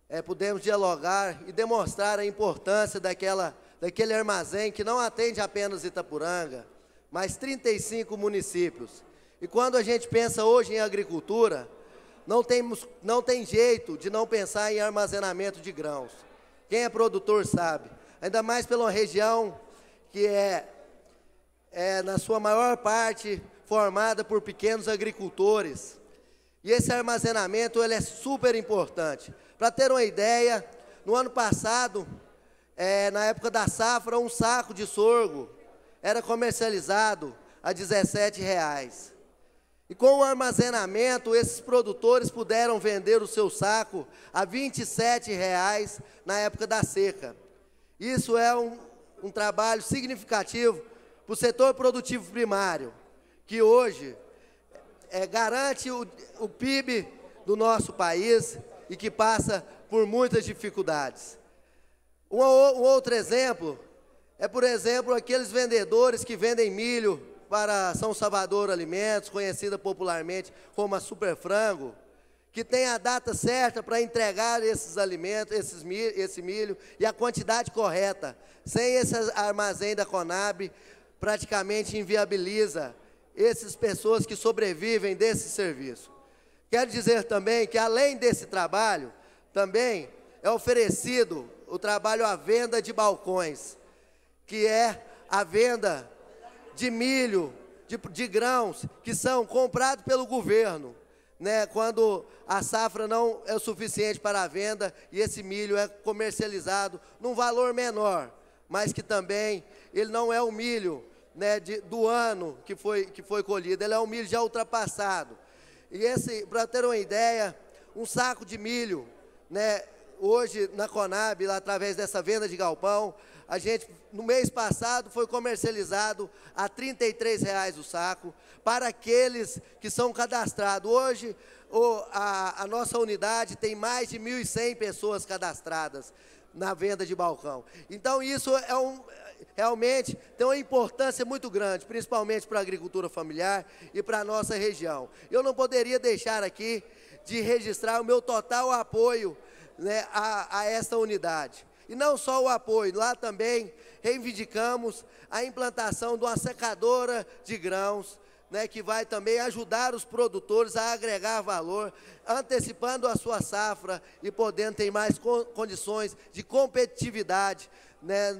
é, pudemos dialogar e demonstrar a importância daquela daquele armazém que não atende apenas Itapuranga, mas 35 municípios. E quando a gente pensa hoje em agricultura, não, temos, não tem jeito de não pensar em armazenamento de grãos. Quem é produtor sabe, ainda mais pela região que é, é na sua maior parte, formada por pequenos agricultores. E esse armazenamento ele é super importante. Para ter uma ideia, no ano passado, é, na época da safra, um saco de sorgo era comercializado a R$ 17,00. E com o armazenamento, esses produtores puderam vender o seu saco a R$ 27,00 na época da seca. Isso é um, um trabalho significativo para o setor produtivo primário, que hoje é, garante o, o PIB do nosso país e que passa por muitas dificuldades. Um, um outro exemplo é, por exemplo, aqueles vendedores que vendem milho para São Salvador Alimentos, conhecida popularmente como a Super Frango, que tem a data certa para entregar esses alimentos, esses milho, esse milho e a quantidade correta. Sem esse armazém da Conab, praticamente inviabiliza essas pessoas que sobrevivem desse serviço. Quero dizer também que, além desse trabalho, também é oferecido o trabalho à venda de balcões, que é a venda de milho, de, de grãos que são comprados pelo governo, né? Quando a safra não é o suficiente para a venda e esse milho é comercializado num valor menor, mas que também ele não é o milho né, de, do ano que foi, que foi colhido, ele é um milho já ultrapassado. E esse, para ter uma ideia, um saco de milho, né, hoje na Conab, lá através dessa venda de galpão. A gente, no mês passado, foi comercializado a R$ reais o saco para aqueles que são cadastrados. Hoje, o, a, a nossa unidade tem mais de 1.100 pessoas cadastradas na venda de balcão. Então, isso é um, realmente tem uma importância muito grande, principalmente para a agricultura familiar e para a nossa região. Eu não poderia deixar aqui de registrar o meu total apoio né, a, a esta unidade. E não só o apoio, lá também reivindicamos a implantação de uma secadora de grãos, né, que vai também ajudar os produtores a agregar valor, antecipando a sua safra e podendo ter mais co condições de competitividade né,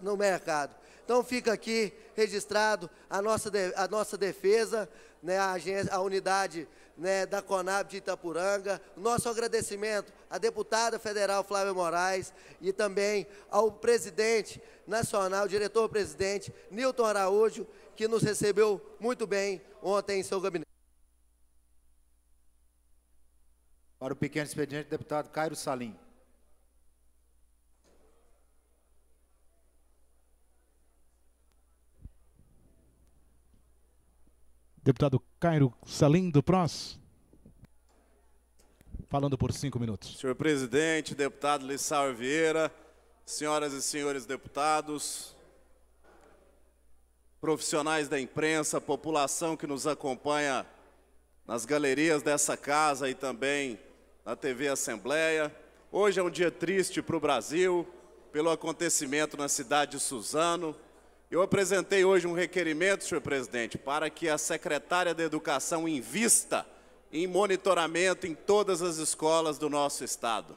no mercado. Então fica aqui registrado a nossa, de, a nossa defesa, né, a, a unidade né, da Conab de Itapuranga. Nosso agradecimento à deputada federal Flávia Moraes e também ao presidente nacional, diretor-presidente Nilton Araújo, que nos recebeu muito bem ontem em seu gabinete. Para o pequeno expediente, deputado Cairo Salim. Deputado Cairo Salim do PROS. Falando por cinco minutos. Senhor presidente, deputado Lissau Vieira, senhoras e senhores deputados, profissionais da imprensa, população que nos acompanha nas galerias dessa casa e também na TV Assembleia. Hoje é um dia triste para o Brasil, pelo acontecimento na cidade de Suzano. Eu apresentei hoje um requerimento, senhor presidente, para que a secretária da Educação invista em monitoramento em todas as escolas do nosso estado.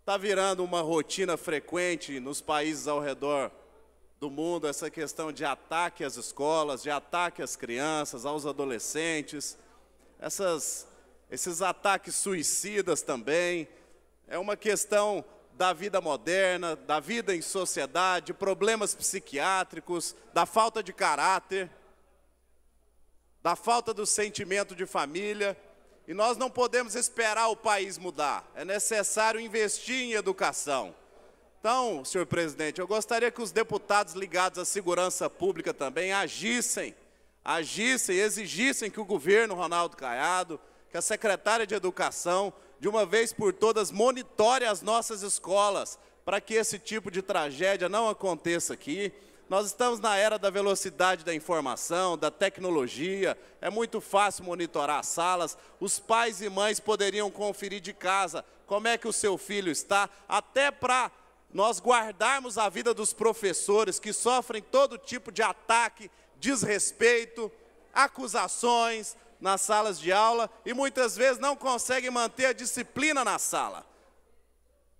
Está virando uma rotina frequente nos países ao redor do mundo essa questão de ataque às escolas, de ataque às crianças, aos adolescentes, essas, esses ataques suicidas também. É uma questão da vida moderna, da vida em sociedade, problemas psiquiátricos, da falta de caráter, da falta do sentimento de família. E nós não podemos esperar o país mudar, é necessário investir em educação. Então, senhor presidente, eu gostaria que os deputados ligados à segurança pública também agissem, agissem, exigissem que o governo Ronaldo Caiado, que a secretária de Educação de uma vez por todas, monitore as nossas escolas para que esse tipo de tragédia não aconteça aqui. Nós estamos na era da velocidade da informação, da tecnologia, é muito fácil monitorar as salas. Os pais e mães poderiam conferir de casa como é que o seu filho está, até para nós guardarmos a vida dos professores que sofrem todo tipo de ataque, desrespeito, acusações, nas salas de aula e muitas vezes não conseguem manter a disciplina na sala.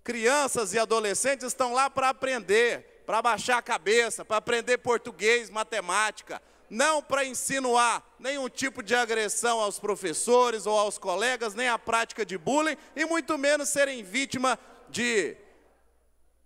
Crianças e adolescentes estão lá para aprender, para baixar a cabeça, para aprender português, matemática, não para insinuar nenhum tipo de agressão aos professores ou aos colegas, nem a prática de bullying e muito menos serem vítima de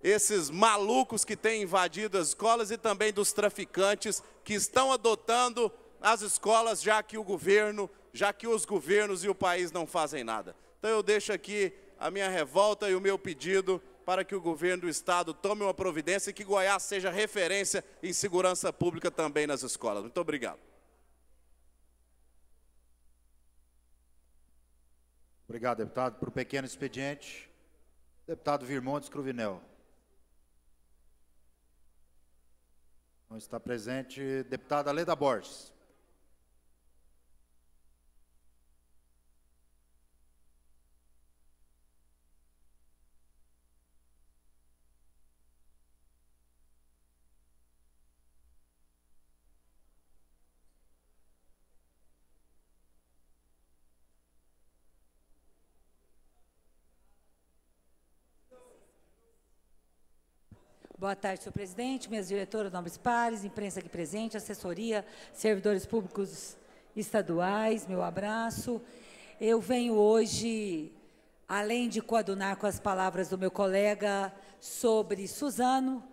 esses malucos que têm invadido as escolas e também dos traficantes que estão adotando nas escolas, já que o governo, já que os governos e o país não fazem nada. Então eu deixo aqui a minha revolta e o meu pedido para que o governo do Estado tome uma providência e que Goiás seja referência em segurança pública também nas escolas. Muito obrigado. Obrigado, deputado. Para o pequeno expediente, deputado Virmontes Cruvinel. Não está presente. Deputada Leda Borges. Boa tarde, senhor presidente, minhas diretoras, nobres pares, imprensa aqui presente, assessoria, servidores públicos estaduais, meu abraço. Eu venho hoje, além de coadunar com as palavras do meu colega sobre Suzano,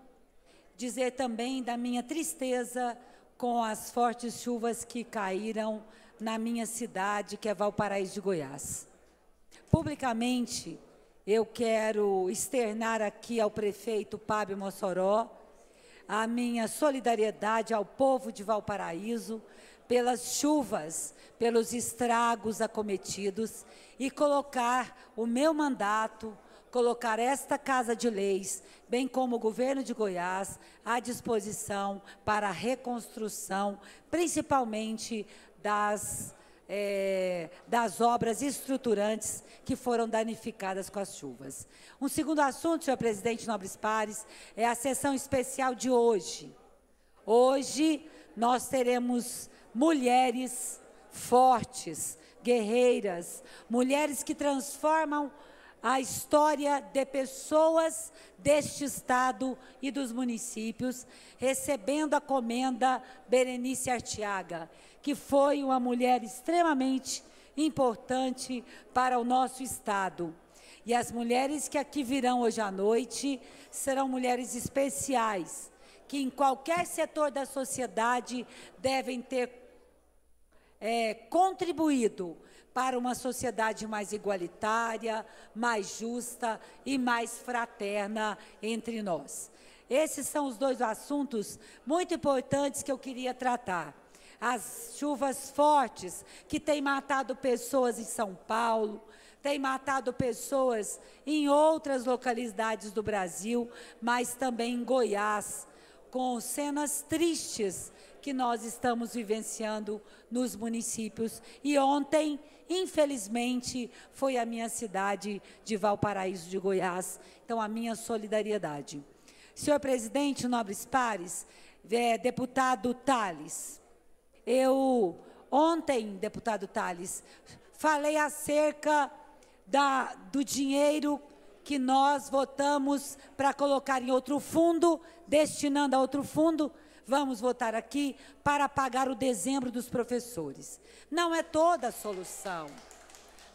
dizer também da minha tristeza com as fortes chuvas que caíram na minha cidade, que é Valparaíso de Goiás. Publicamente, eu quero externar aqui ao prefeito Pablo Mossoró a minha solidariedade ao povo de Valparaíso pelas chuvas, pelos estragos acometidos e colocar o meu mandato, colocar esta Casa de Leis, bem como o governo de Goiás, à disposição para a reconstrução, principalmente das é, das obras estruturantes que foram danificadas com as chuvas. Um segundo assunto, senhor presidente Nobres Pares, é a sessão especial de hoje. Hoje nós teremos mulheres fortes, guerreiras, mulheres que transformam a história de pessoas deste estado e dos municípios, recebendo a comenda Berenice Artiaga, que foi uma mulher extremamente importante para o nosso Estado. E as mulheres que aqui virão hoje à noite serão mulheres especiais, que em qualquer setor da sociedade devem ter é, contribuído para uma sociedade mais igualitária, mais justa e mais fraterna entre nós. Esses são os dois assuntos muito importantes que eu queria tratar as chuvas fortes que têm matado pessoas em São Paulo, tem matado pessoas em outras localidades do Brasil, mas também em Goiás, com cenas tristes que nós estamos vivenciando nos municípios. E ontem, infelizmente, foi a minha cidade de Valparaíso de Goiás. Então, a minha solidariedade. Senhor presidente, nobres pares, é, deputado Tales. Eu, ontem, deputado Tales, falei acerca da, do dinheiro que nós votamos para colocar em outro fundo, destinando a outro fundo, vamos votar aqui para pagar o dezembro dos professores. Não é toda a solução.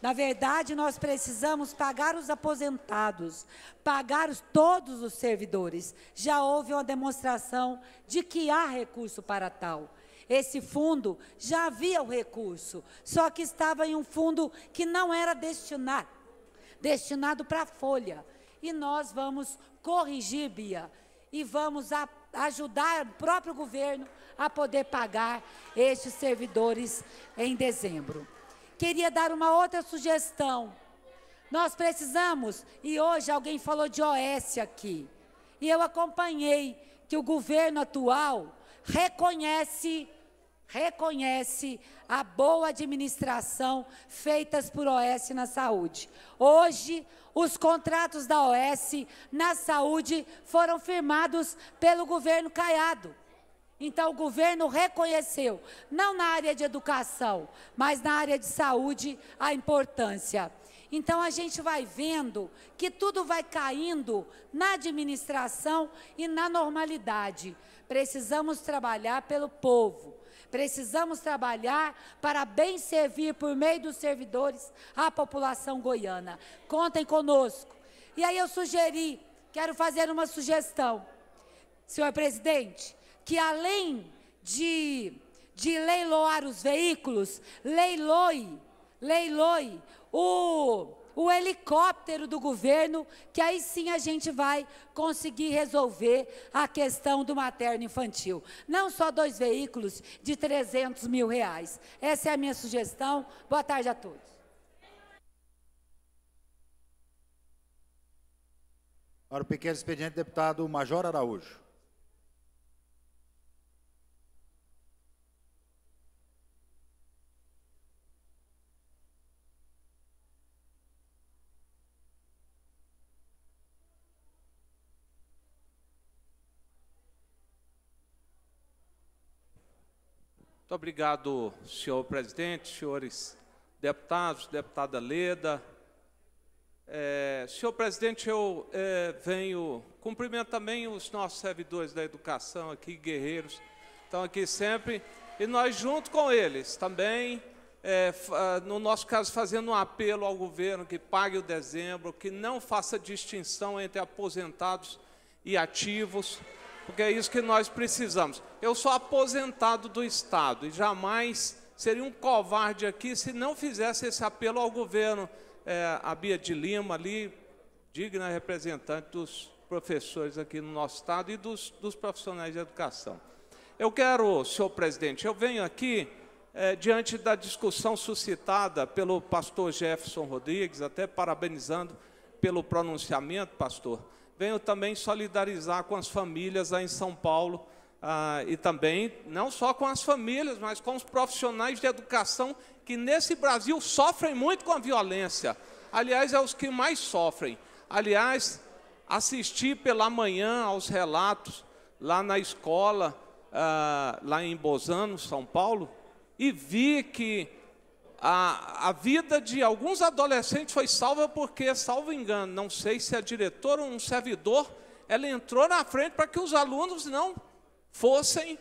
Na verdade, nós precisamos pagar os aposentados, pagar os, todos os servidores. Já houve uma demonstração de que há recurso para tal. Esse fundo já havia o recurso, só que estava em um fundo que não era destinado, destinado para a folha. E nós vamos corrigir, Bia, e vamos a, ajudar o próprio governo a poder pagar estes servidores em dezembro. Queria dar uma outra sugestão. Nós precisamos, e hoje alguém falou de OS aqui, e eu acompanhei que o governo atual reconhece reconhece a boa administração feitas por OS na saúde. Hoje, os contratos da OS na saúde foram firmados pelo governo Caiado. Então, o governo reconheceu, não na área de educação, mas na área de saúde, a importância. Então, a gente vai vendo que tudo vai caindo na administração e na normalidade. Precisamos trabalhar pelo povo. Precisamos trabalhar para bem servir por meio dos servidores à população goiana. Contem conosco. E aí eu sugeri, quero fazer uma sugestão, senhor presidente, que além de, de leiloar os veículos, leiloe, leiloe o o helicóptero do governo, que aí sim a gente vai conseguir resolver a questão do materno infantil. Não só dois veículos de 300 mil reais. Essa é a minha sugestão. Boa tarde a todos. Para o pequeno expediente, deputado Major Araújo. Muito obrigado, senhor presidente, senhores deputados, deputada Leda. É, senhor presidente, eu é, venho cumprimento também os nossos servidores da educação aqui, guerreiros, estão aqui sempre, e nós junto com eles também, é, ah, no nosso caso, fazendo um apelo ao governo que pague o dezembro, que não faça distinção entre aposentados e ativos porque é isso que nós precisamos. Eu sou aposentado do Estado e jamais seria um covarde aqui se não fizesse esse apelo ao governo. É, a Bia de Lima ali, digna representante dos professores aqui no nosso Estado e dos, dos profissionais de educação. Eu quero, senhor presidente, eu venho aqui é, diante da discussão suscitada pelo pastor Jefferson Rodrigues, até parabenizando pelo pronunciamento, pastor Venho também solidarizar com as famílias aí em São Paulo ah, e também, não só com as famílias, mas com os profissionais de educação que nesse Brasil sofrem muito com a violência. Aliás, é os que mais sofrem. Aliás, assisti pela manhã aos relatos lá na escola, ah, lá em Bozano, São Paulo, e vi que a, a vida de alguns adolescentes foi salva porque, salvo engano, não sei se a é diretora ou um servidor, ela entrou na frente para que os alunos não fossem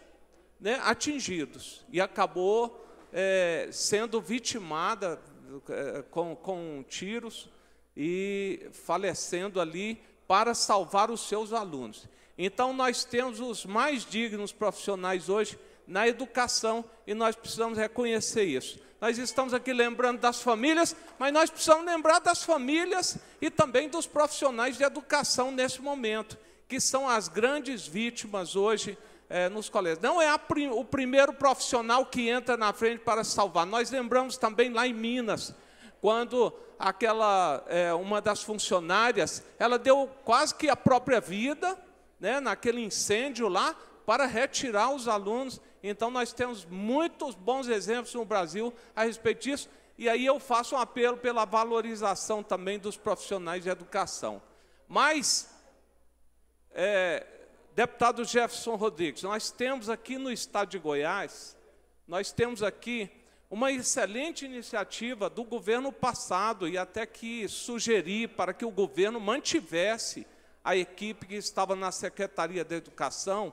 né, atingidos. E acabou é, sendo vitimada é, com, com tiros e falecendo ali para salvar os seus alunos. Então, nós temos os mais dignos profissionais hoje na educação e nós precisamos reconhecer isso. Nós estamos aqui lembrando das famílias, mas nós precisamos lembrar das famílias e também dos profissionais de educação nesse momento, que são as grandes vítimas hoje é, nos colégios. Não é a, o primeiro profissional que entra na frente para salvar. Nós lembramos também lá em Minas, quando aquela é, uma das funcionárias, ela deu quase que a própria vida, né, naquele incêndio lá, para retirar os alunos então, nós temos muitos bons exemplos no Brasil a respeito disso. E aí eu faço um apelo pela valorização também dos profissionais de educação. Mas, é, deputado Jefferson Rodrigues, nós temos aqui no estado de Goiás, nós temos aqui uma excelente iniciativa do governo passado e até que sugeri para que o governo mantivesse a equipe que estava na Secretaria da Educação,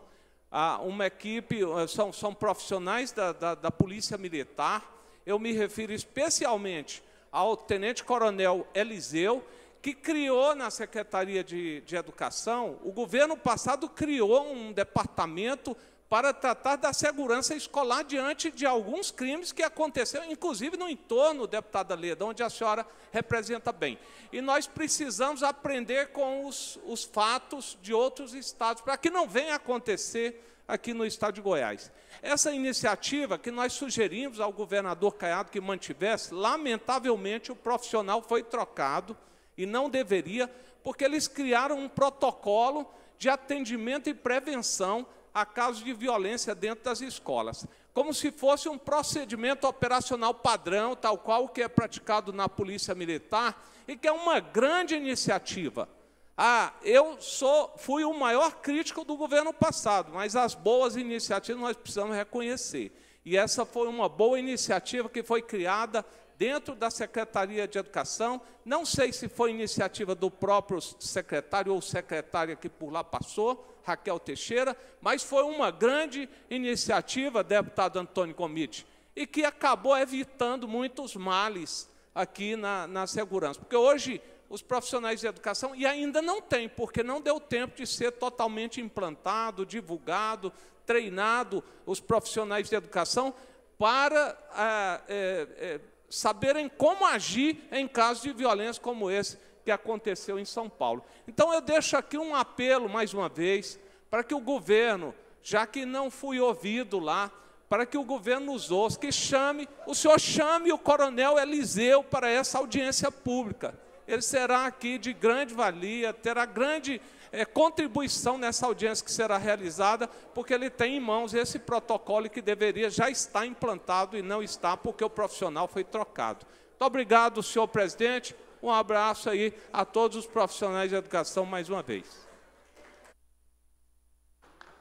uma equipe, eh, são, são profissionais da, da, da Polícia Militar, eu me refiro especialmente ao tenente-coronel Eliseu, que criou na Secretaria de, de Educação, o governo passado criou um departamento para tratar da segurança escolar diante de alguns crimes que aconteceram, inclusive no entorno, deputada Leda, onde a senhora representa bem. E nós precisamos aprender com os, os fatos de outros estados, para que não venha acontecer aqui no estado de Goiás. Essa iniciativa que nós sugerimos ao governador Caiado que mantivesse, lamentavelmente o profissional foi trocado, e não deveria, porque eles criaram um protocolo de atendimento e prevenção a casos de violência dentro das escolas, como se fosse um procedimento operacional padrão, tal qual o que é praticado na Polícia Militar, e que é uma grande iniciativa. Ah, eu sou, fui o maior crítico do governo passado, mas as boas iniciativas nós precisamos reconhecer. E essa foi uma boa iniciativa que foi criada dentro da Secretaria de Educação. Não sei se foi iniciativa do próprio secretário ou secretária que por lá passou, Raquel Teixeira, mas foi uma grande iniciativa, deputado Antônio Comite, e que acabou evitando muitos males aqui na, na segurança. Porque hoje os profissionais de educação, e ainda não tem, porque não deu tempo de ser totalmente implantado, divulgado, treinado os profissionais de educação para é, é, saberem como agir em casos de violência como esse que aconteceu em São Paulo. Então eu deixo aqui um apelo, mais uma vez, para que o governo, já que não fui ouvido lá, para que o governo nos ouça, que chame, o senhor chame o coronel Eliseu para essa audiência pública. Ele será aqui de grande valia, terá grande é, contribuição nessa audiência que será realizada, porque ele tem em mãos esse protocolo que deveria já estar implantado e não está, porque o profissional foi trocado. Muito obrigado, senhor presidente. Um abraço aí a todos os profissionais de educação mais uma vez.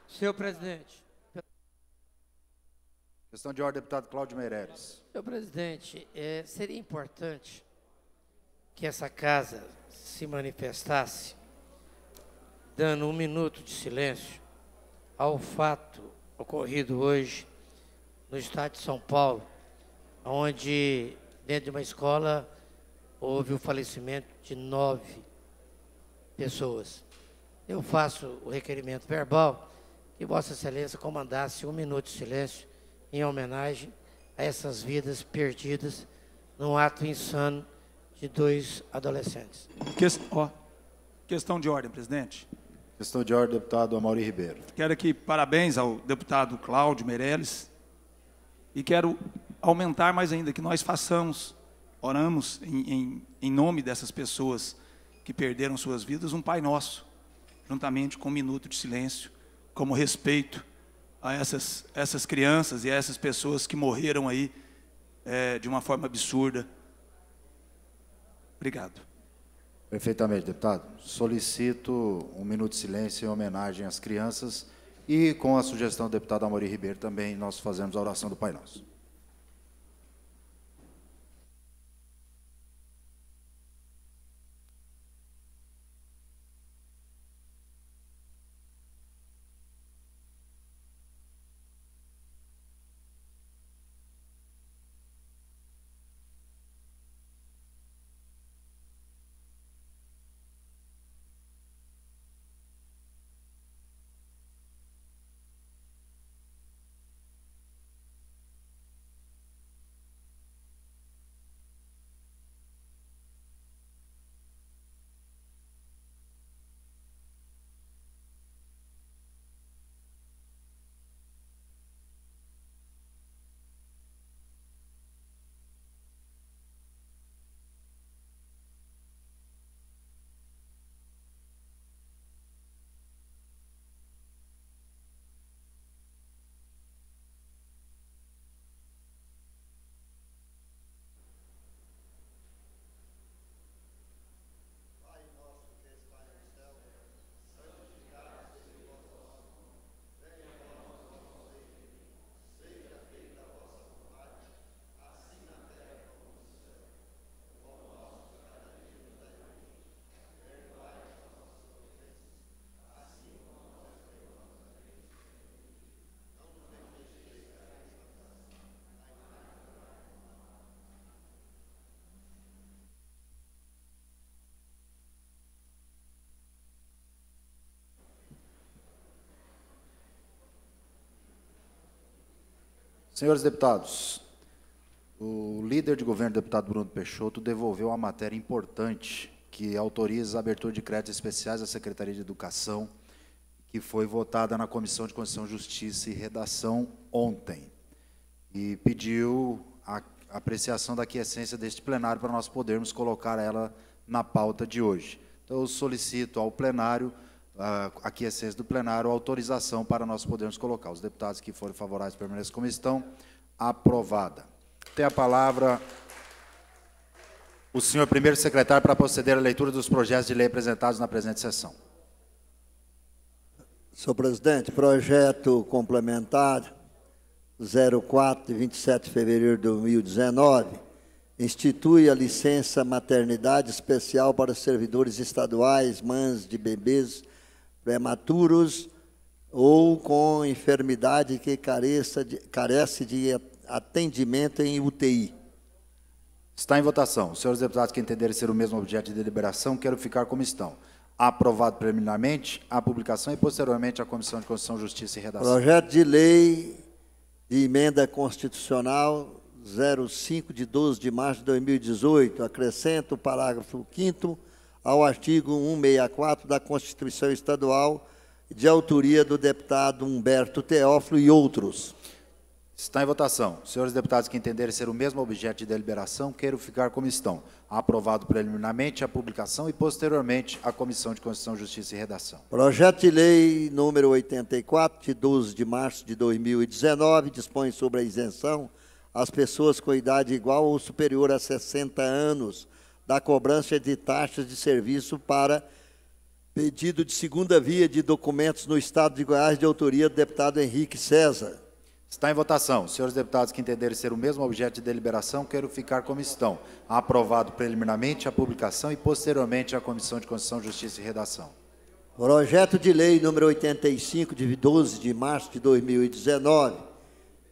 Senhor presidente. Questão de ordem, deputado Cláudio Meireles. Senhor presidente, é, seria importante que essa casa se manifestasse dando um minuto de silêncio ao fato ocorrido hoje no estado de São Paulo, onde dentro de uma escola houve o falecimento de nove pessoas. Eu faço o requerimento verbal que Vossa Excelência comandasse um minuto de silêncio em homenagem a essas vidas perdidas num ato insano de dois adolescentes. ó, questão de ordem, presidente. Questão de ordem, deputado Amaury Ribeiro. Quero aqui parabéns ao deputado Cláudio Meirelles e quero aumentar mais ainda que nós façamos oramos em, em, em nome dessas pessoas que perderam suas vidas um Pai Nosso, juntamente com um minuto de silêncio, como respeito a essas, essas crianças e a essas pessoas que morreram aí é, de uma forma absurda. Obrigado. Perfeitamente, deputado. Solicito um minuto de silêncio em homenagem às crianças e, com a sugestão do deputado Amorim Ribeiro, também nós fazemos a oração do Pai Nosso. Senhores deputados, o líder de governo, deputado Bruno Peixoto, devolveu uma matéria importante que autoriza a abertura de créditos especiais à Secretaria de Educação, que foi votada na Comissão de Constituição, Justiça e Redação ontem, e pediu a apreciação da quiescência deste plenário para nós podermos colocar ela na pauta de hoje. Então, eu solicito ao plenário a ah, aquiescência é do plenário, autorização para nós podermos colocar. Os deputados que forem favoráveis permaneçam como estão. Aprovada. Tem a palavra o senhor primeiro secretário para proceder à leitura dos projetos de lei apresentados na presente sessão. Senhor presidente, projeto complementar 04 de 27 de fevereiro de 2019 institui a licença maternidade especial para servidores estaduais, mães de bebês prematuros ou com enfermidade que careça de, carece de atendimento em UTI. Está em votação. Senhores deputados que entenderem ser o mesmo objeto de deliberação, quero ficar como estão. Aprovado preliminarmente a publicação e, posteriormente, a Comissão de Constituição, Justiça e Redação. Projeto de Lei de Emenda Constitucional 05, de 12 de março de 2018. Acrescento o parágrafo 5 ao artigo 164 da Constituição Estadual, de autoria do deputado Humberto Teófilo e outros. Está em votação. Senhores deputados que entenderem ser o mesmo objeto de deliberação, quero ficar como estão. Aprovado preliminarmente a publicação e, posteriormente, a Comissão de Constituição, Justiça e Redação. Projeto de Lei número 84, de 12 de março de 2019, dispõe sobre a isenção às pessoas com idade igual ou superior a 60 anos da cobrança de taxas de serviço para pedido de segunda via de documentos no Estado de Goiás de autoria do deputado Henrique César. Está em votação. Senhores deputados que entenderem ser o mesmo objeto de deliberação, quero ficar como estão. Aprovado preliminarmente a publicação e posteriormente a Comissão de Constituição, Justiça e Redação. Projeto de Lei número 85, de 12 de março de 2019,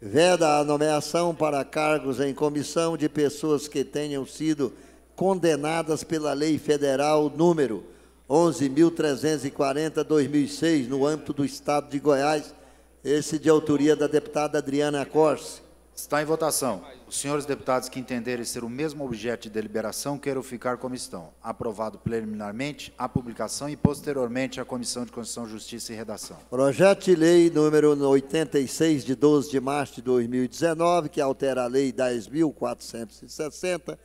veda a nomeação para cargos em comissão de pessoas que tenham sido condenadas pela Lei Federal número 11.340-2006, no âmbito do Estado de Goiás, esse de autoria da deputada Adriana Corse. Está em votação. Os senhores deputados que entenderem ser o mesmo objeto de deliberação queiram ficar como estão. Aprovado preliminarmente a publicação e posteriormente a Comissão de Constituição, Justiça e Redação. Projeto de lei número 86 de 12 de março de 2019, que altera a lei 10.460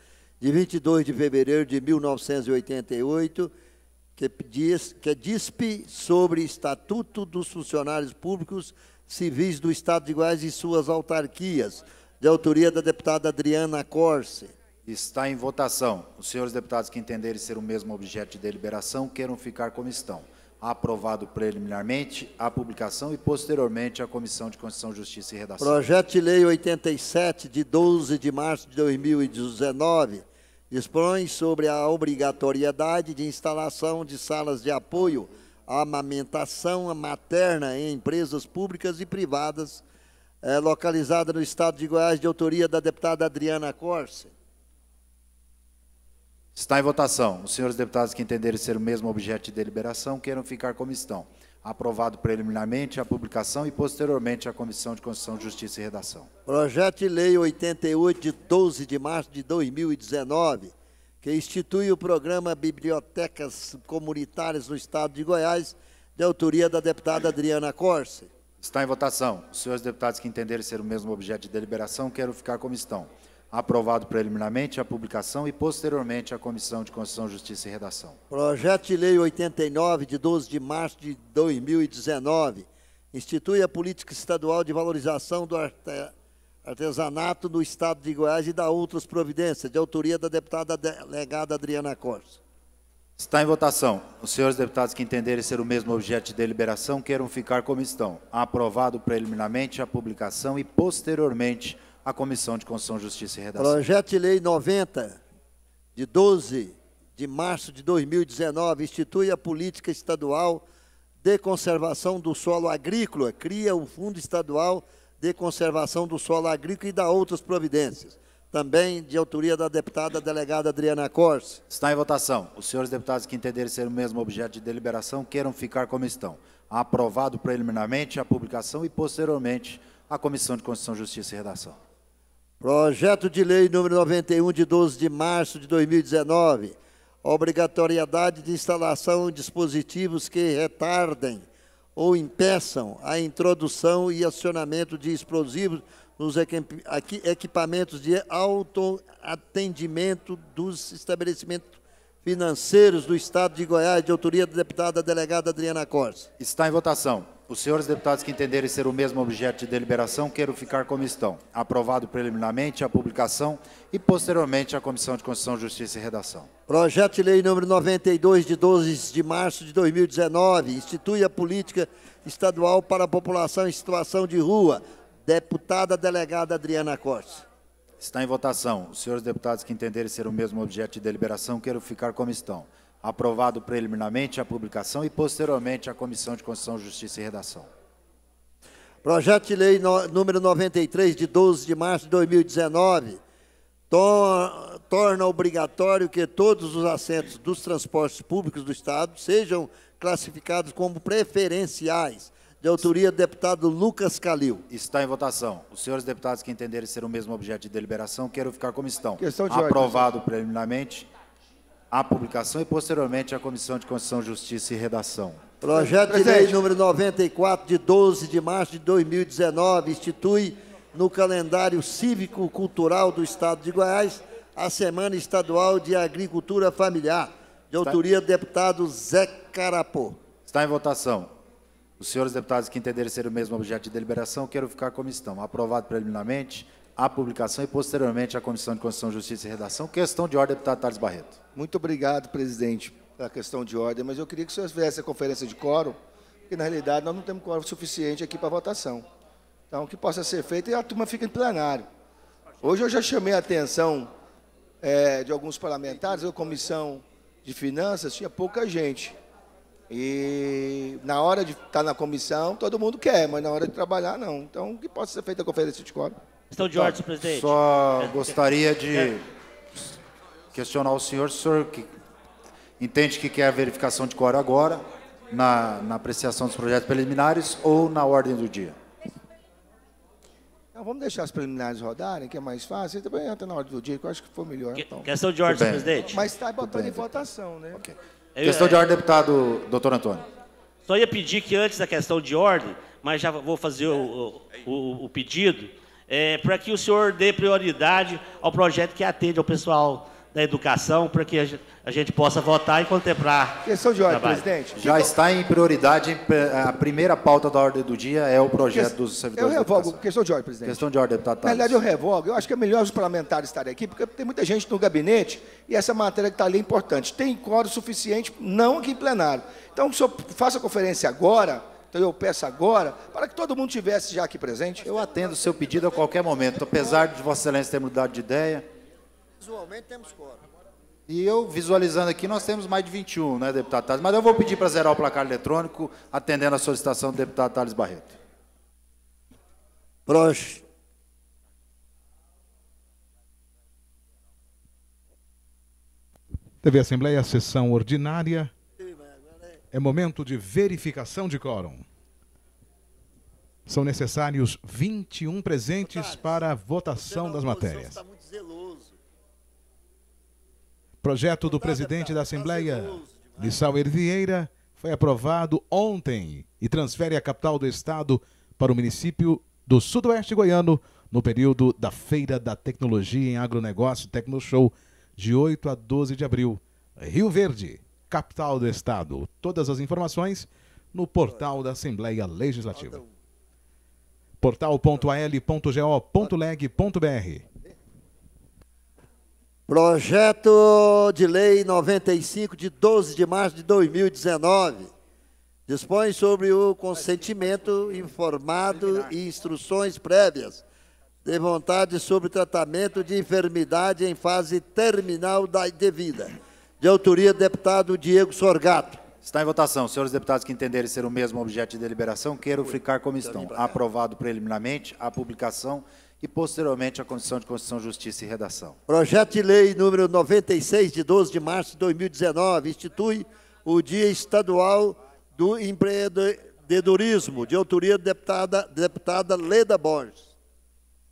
de 22 de fevereiro de 1988, que diz que dispe sobre Estatuto dos Funcionários Públicos Civis do Estado de Goiás e suas autarquias, de autoria da deputada Adriana Corse. Está em votação. Os senhores deputados que entenderem ser o mesmo objeto de deliberação queiram ficar como estão. Aprovado preliminarmente a publicação e, posteriormente, a Comissão de Constituição, Justiça e Redação. Projeto de Lei 87, de 12 de março de 2019, Dispõe sobre a obrigatoriedade de instalação de salas de apoio à amamentação materna em empresas públicas e privadas, é, localizada no estado de Goiás, de autoria da deputada Adriana Corse. Está em votação. Os senhores deputados que entenderem ser o mesmo objeto de deliberação queiram ficar como estão aprovado preliminarmente a publicação e posteriormente a Comissão de Constituição, Justiça e Redação. Projeto de Lei 88 de 12 de março de 2019, que institui o programa Bibliotecas Comunitárias no Estado de Goiás, de autoria da deputada Adriana Corse. Está em votação. Os senhores deputados que entenderem ser o mesmo objeto de deliberação, quero ficar como estão aprovado preliminarmente a publicação e posteriormente a Comissão de Constituição, Justiça e Redação. Projeto de Lei 89 de 12 de março de 2019 institui a política estadual de valorização do artesanato no estado de Goiás e dá outras providências, de autoria da deputada delegada Adriana Costa. Está em votação. Os senhores deputados que entenderem ser o mesmo objeto de deliberação queiram ficar como estão. Aprovado preliminarmente a publicação e posteriormente a à Comissão de Constituição, Justiça e Redação. Projeto de Lei 90, de 12 de março de 2019, institui a política estadual de conservação do solo agrícola, cria o Fundo Estadual de Conservação do Solo Agrícola e dá outras providências. Também de autoria da deputada delegada Adriana Corse. Está em votação. Os senhores deputados que entenderem ser o mesmo objeto de deliberação queiram ficar como estão. Aprovado preliminarmente a publicação e, posteriormente, a Comissão de Constituição, Justiça e Redação. Projeto de Lei número 91, de 12 de março de 2019, obrigatoriedade de instalação de dispositivos que retardem ou impeçam a introdução e acionamento de explosivos nos equipamentos de autoatendimento dos estabelecimentos financeiros do Estado de Goiás, de autoria da deputada delegada Adriana Corsi. Está em votação. Os senhores deputados que entenderem ser o mesmo objeto de deliberação, quero ficar como estão. Aprovado preliminarmente a publicação e, posteriormente, a Comissão de Constituição, Justiça e Redação. Projeto de Lei nº 92, de 12 de março de 2019, institui a política estadual para a população em situação de rua. Deputada delegada Adriana Costa. Está em votação. Os senhores deputados que entenderem ser o mesmo objeto de deliberação, quero ficar como estão aprovado preliminarmente a publicação e, posteriormente, a Comissão de Constituição, Justiça e Redação. Projeto de Lei no, número 93, de 12 de março de 2019, torna obrigatório que todos os assentos dos transportes públicos do Estado sejam classificados como preferenciais, de autoria do deputado Lucas Calil. Está em votação. Os senhores deputados que entenderem ser o mesmo objeto de deliberação, quero ficar como estão. Questão de Aprovado ordem. preliminarmente à publicação e, posteriormente, à Comissão de Constituição, Justiça e Redação. Projeto Presidente. de lei número 94, de 12 de março de 2019, institui no calendário cívico-cultural do Estado de Goiás a Semana Estadual de Agricultura Familiar, de autoria do deputado Zé Carapô. Está em votação. Os senhores deputados que entenderem ser o mesmo objeto de deliberação, quero ficar como estão. Aprovado preliminarmente, à publicação e, posteriormente, à Comissão de Constituição, Justiça e Redação. Questão de ordem, deputado Tales Barreto. Muito obrigado, presidente, pela questão de ordem, mas eu queria que o senhor fizesse a conferência de quórum, porque, na realidade, nós não temos quórum suficiente aqui para votação. Então, que possa ser feito e a turma fica em plenário. Hoje eu já chamei a atenção é, de alguns parlamentares, a Comissão de Finanças tinha pouca gente. E na hora de estar na comissão, todo mundo quer, mas na hora de trabalhar, não. Então, que possa ser feita é a conferência de quórum? Questão de tá. ordem, presidente. Só gostaria de questionar o senhor, se o senhor que entende que quer a verificação de cor agora, na, na apreciação dos projetos preliminares ou na ordem do dia? Não, vamos deixar as preliminares rodarem, que é mais fácil, e também entra na ordem do dia, que eu acho que foi melhor. Que, então. Questão de ordem, senhor presidente. Mas está botando em votação, né? Okay. Eu, questão de é, ordem, deputado doutor Antônio. Só ia pedir que antes da questão de ordem, mas já vou fazer o, o, o, o pedido, é, para que o senhor dê prioridade ao projeto que atende ao pessoal da educação, para que a gente, a gente, possa votar e contemplar. Questão de ordem, presidente. Já está em prioridade, a primeira pauta da ordem do dia é o projeto que, dos servidores. Eu revogo, questão de ordem, presidente. Questão de ordem, deputado. Na verdade, eu revogo. Eu acho que é melhor os parlamentares estarem aqui, porque tem muita gente no gabinete e essa matéria que está ali é importante. Tem coro suficiente, não aqui em plenário. Então, o senhor faça a conferência agora, então eu peço agora, para que todo mundo tivesse já aqui presente. Eu atendo o seu pedido a qualquer momento, apesar de Vossa Excelência ter mudado de ideia. Visualmente temos quatro. E eu, visualizando aqui, nós temos mais de 21, né, deputado Tales? Mas eu vou pedir para zerar o placar eletrônico, atendendo a solicitação do deputado Tales Barreto. Proche. TV Assembleia, sessão ordinária. É momento de verificação de quórum. São necessários 21 presentes para a votação das matérias. Projeto do presidente da Assembleia, Lissau Hervieira, foi aprovado ontem e transfere a capital do Estado para o município do Sudoeste Goiano no período da Feira da Tecnologia em Agronegócio Tecnoshow, de 8 a 12 de abril, Rio Verde capital do estado. Todas as informações no portal da Assembleia Legislativa. portal.al.go.leg.br Projeto de Lei 95 de 12 de março de 2019 dispõe sobre o consentimento informado e instruções prévias de vontade sobre tratamento de enfermidade em fase terminal da de vida de autoria do deputado Diego Sorgato. Está em votação. Senhores deputados que entenderem ser o mesmo objeto de deliberação, queiram ficar como tá estão. Aprovado preliminarmente a publicação e, posteriormente, a Comissão de Constituição, Justiça e Redação. Projeto de Lei número 96, de 12 de março de 2019, institui o Dia Estadual do Empreendedorismo, de autoria da deputada, deputada Leda Borges.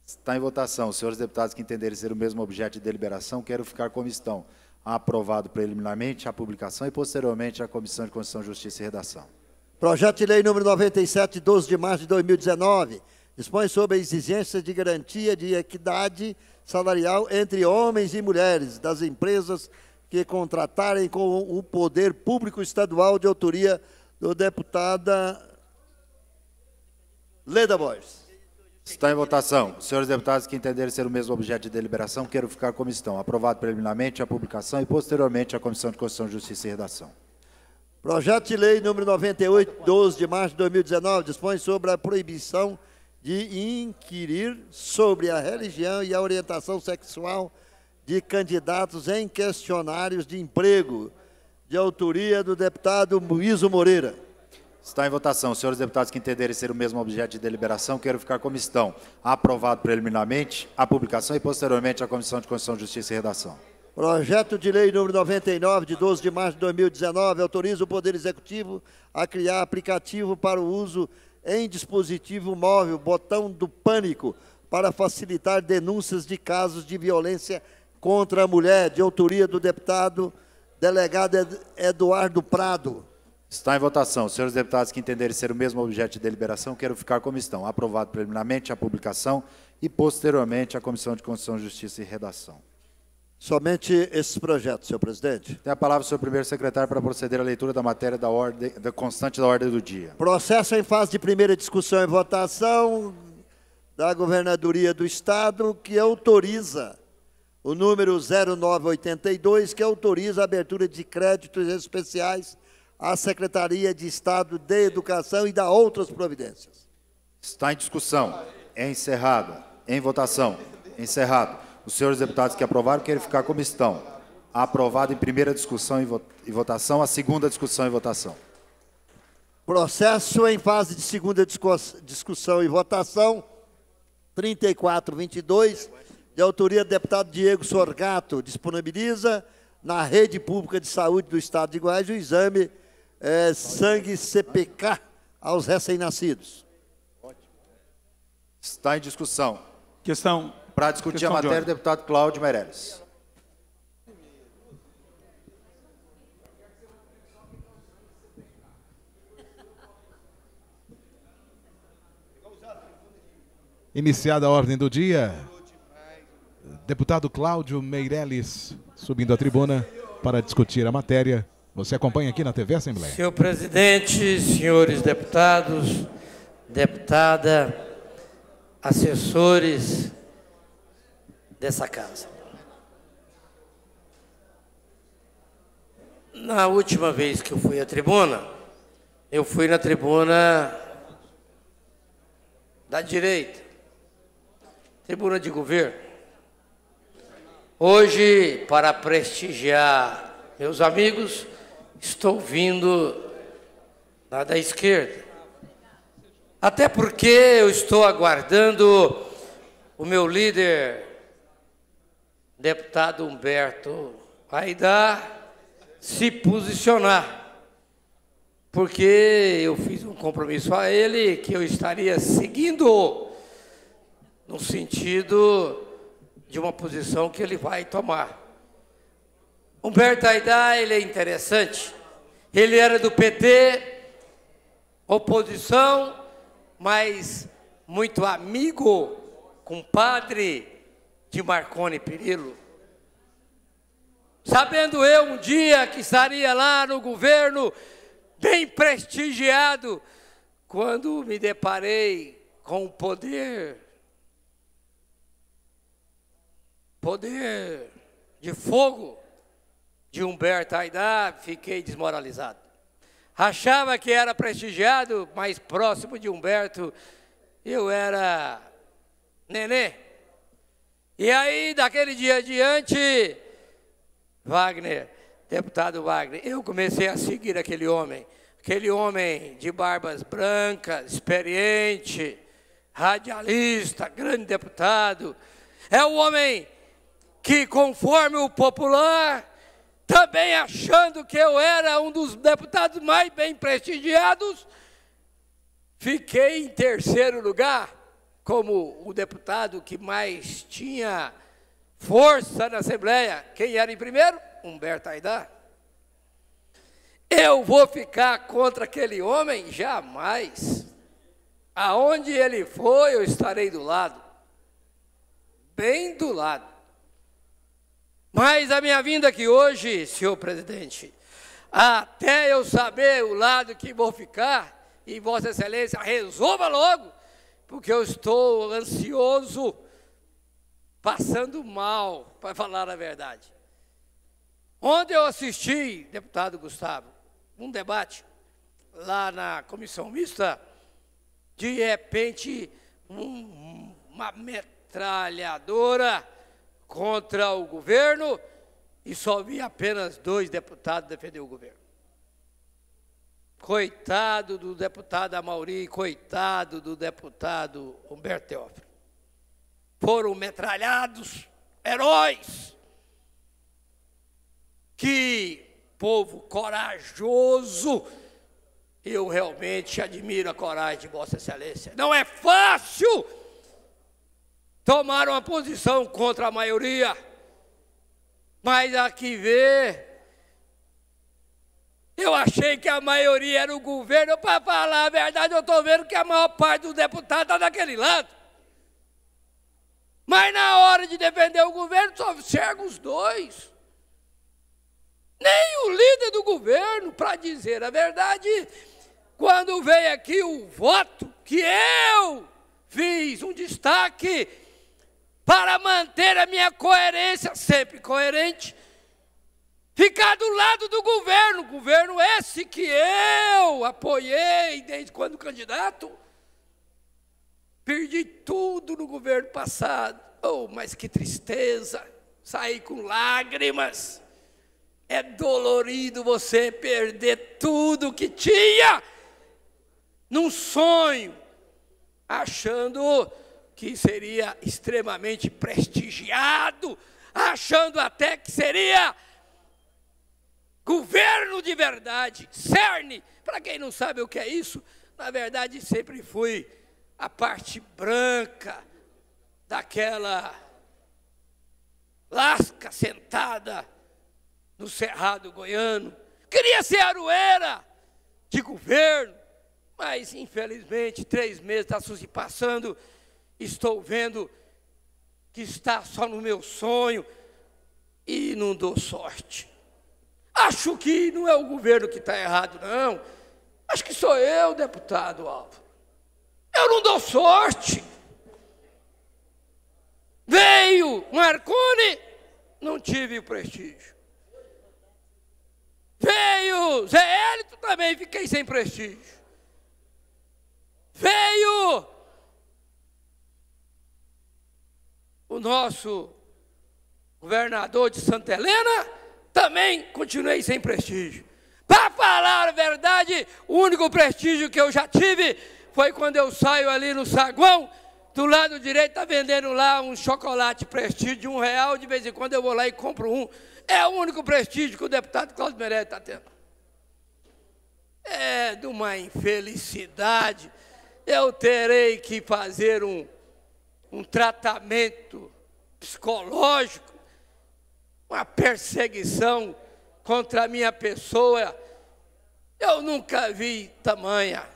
Está em votação. Senhores deputados que entenderem ser o mesmo objeto de deliberação, queiram ficar como estão aprovado preliminarmente a publicação e, posteriormente, a Comissão de Constituição, Justiça e Redação. Projeto de Lei nº 97, 12 de março de 2019, dispõe sobre a exigência de garantia de equidade salarial entre homens e mulheres das empresas que contratarem com o Poder Público Estadual de autoria do deputada Leda Borges. Está em votação. Senhores deputados que entenderem ser o mesmo objeto de deliberação, quero ficar como estão. Aprovado preliminarmente a publicação e, posteriormente, a Comissão de Constituição, Justiça e Redação. Projeto de Lei número 98, 12 de março de 2019, dispõe sobre a proibição de inquirir sobre a religião e a orientação sexual de candidatos em questionários de emprego, de autoria do deputado Luíso Moreira. Está em votação. Senhores deputados que entenderem ser o mesmo objeto de deliberação, quero ficar como estão. Aprovado preliminarmente a publicação e, posteriormente, a Comissão de Constituição, Justiça e Redação. Projeto de Lei número 99, de 12 de março de 2019, autoriza o Poder Executivo a criar aplicativo para o uso em dispositivo móvel, botão do pânico, para facilitar denúncias de casos de violência contra a mulher, de autoria do deputado delegado Eduardo Prado. Está em votação. Senhores deputados que entenderem ser o mesmo objeto de deliberação, quero ficar como estão. Aprovado preliminarmente a publicação e, posteriormente, a Comissão de Constituição, Justiça e Redação. Somente esses projetos, senhor presidente. Tem a palavra o senhor primeiro secretário para proceder à leitura da matéria da ordem, da constante da ordem do dia. Processo em fase de primeira discussão e votação da Governadoria do Estado que autoriza o número 0982, que autoriza a abertura de créditos especiais à Secretaria de Estado de Educação e da outras providências. Está em discussão. É encerrada. Em votação. Encerrado. Os senhores deputados que aprovaram querem ficar como estão. Aprovado em primeira discussão e votação, a segunda discussão e votação. Processo em fase de segunda discussão e votação, 3422, de autoria do deputado Diego Sorgato, disponibiliza na Rede Pública de Saúde do Estado de Goiás o exame é, sangue CPK aos recém-nascidos. Está em discussão. Questão. Para discutir questão a matéria, deputado Cláudio Meirelles. Iniciada a ordem do dia, deputado Cláudio Meirelles subindo à tribuna para discutir a matéria. Você acompanha aqui na TV Assembleia. Senhor presidente, senhores deputados, deputada, assessores dessa casa. Na última vez que eu fui à tribuna, eu fui na tribuna da direita, tribuna de governo. Hoje, para prestigiar meus amigos, Estou vindo lá da esquerda. Até porque eu estou aguardando o meu líder, deputado Humberto Aida, se posicionar. Porque eu fiz um compromisso a ele que eu estaria seguindo no sentido de uma posição que ele vai tomar. Humberto Aidá, ele é interessante. Ele era do PT, oposição, mas muito amigo, compadre de Marconi Perillo. Sabendo eu um dia que estaria lá no governo, bem prestigiado, quando me deparei com o poder, poder de fogo de Humberto Aidá, fiquei desmoralizado. Achava que era prestigiado, mas próximo de Humberto eu era nenê. E aí, daquele dia adiante, Wagner, deputado Wagner, eu comecei a seguir aquele homem, aquele homem de barbas brancas, experiente, radialista, grande deputado. É o homem que, conforme o popular, também achando que eu era um dos deputados mais bem prestigiados, fiquei em terceiro lugar como o deputado que mais tinha força na Assembleia. Quem era em primeiro? Humberto Aidar. Eu vou ficar contra aquele homem? Jamais. Aonde ele for, eu estarei do lado. Bem do lado. Mas a minha vinda aqui hoje, senhor presidente, até eu saber o lado que vou ficar, e Vossa Excelência resolva logo, porque eu estou ansioso, passando mal, para falar a verdade. Onde eu assisti, deputado Gustavo, um debate lá na comissão mista, de repente, um, uma metralhadora contra o governo e só vi apenas dois deputados defender o governo. Coitado do deputado Amauri, coitado do deputado Humberto Teófilo. Foram metralhados heróis que povo corajoso. Eu realmente admiro a coragem de Vossa Excelência. Não é fácil tomaram a posição contra a maioria, mas a que vê, eu achei que a maioria era o governo, para falar a verdade, eu estou vendo que a maior parte dos deputados está daquele lado. Mas na hora de defender o governo, só enxerga os dois. Nem o líder do governo, para dizer a verdade, quando veio aqui o voto que eu fiz um destaque para manter a minha coerência, sempre coerente, ficar do lado do governo, governo esse que eu apoiei desde quando candidato, perdi tudo no governo passado, oh, mas que tristeza, saí com lágrimas, é dolorido você perder tudo que tinha num sonho, achando que seria extremamente prestigiado, achando até que seria governo de verdade, cerne. Para quem não sabe o que é isso, na verdade sempre foi a parte branca daquela lasca sentada no cerrado goiano. Queria ser arueira de governo, mas infelizmente três meses está se passando estou vendo que está só no meu sonho e não dou sorte. Acho que não é o governo que está errado, não. Acho que sou eu, deputado Álvaro. Eu não dou sorte. Veio Marconi, não tive o prestígio. Veio Zé Hélito, também fiquei sem prestígio. Veio o nosso governador de Santa Helena também continuei sem prestígio. Para falar a verdade, o único prestígio que eu já tive foi quando eu saio ali no saguão, do lado direito está vendendo lá um chocolate prestígio de um real, de vez em quando eu vou lá e compro um. É o único prestígio que o deputado Cláudio Meirelles está tendo. É de uma infelicidade. Eu terei que fazer um um tratamento psicológico, uma perseguição contra a minha pessoa, eu nunca vi tamanha.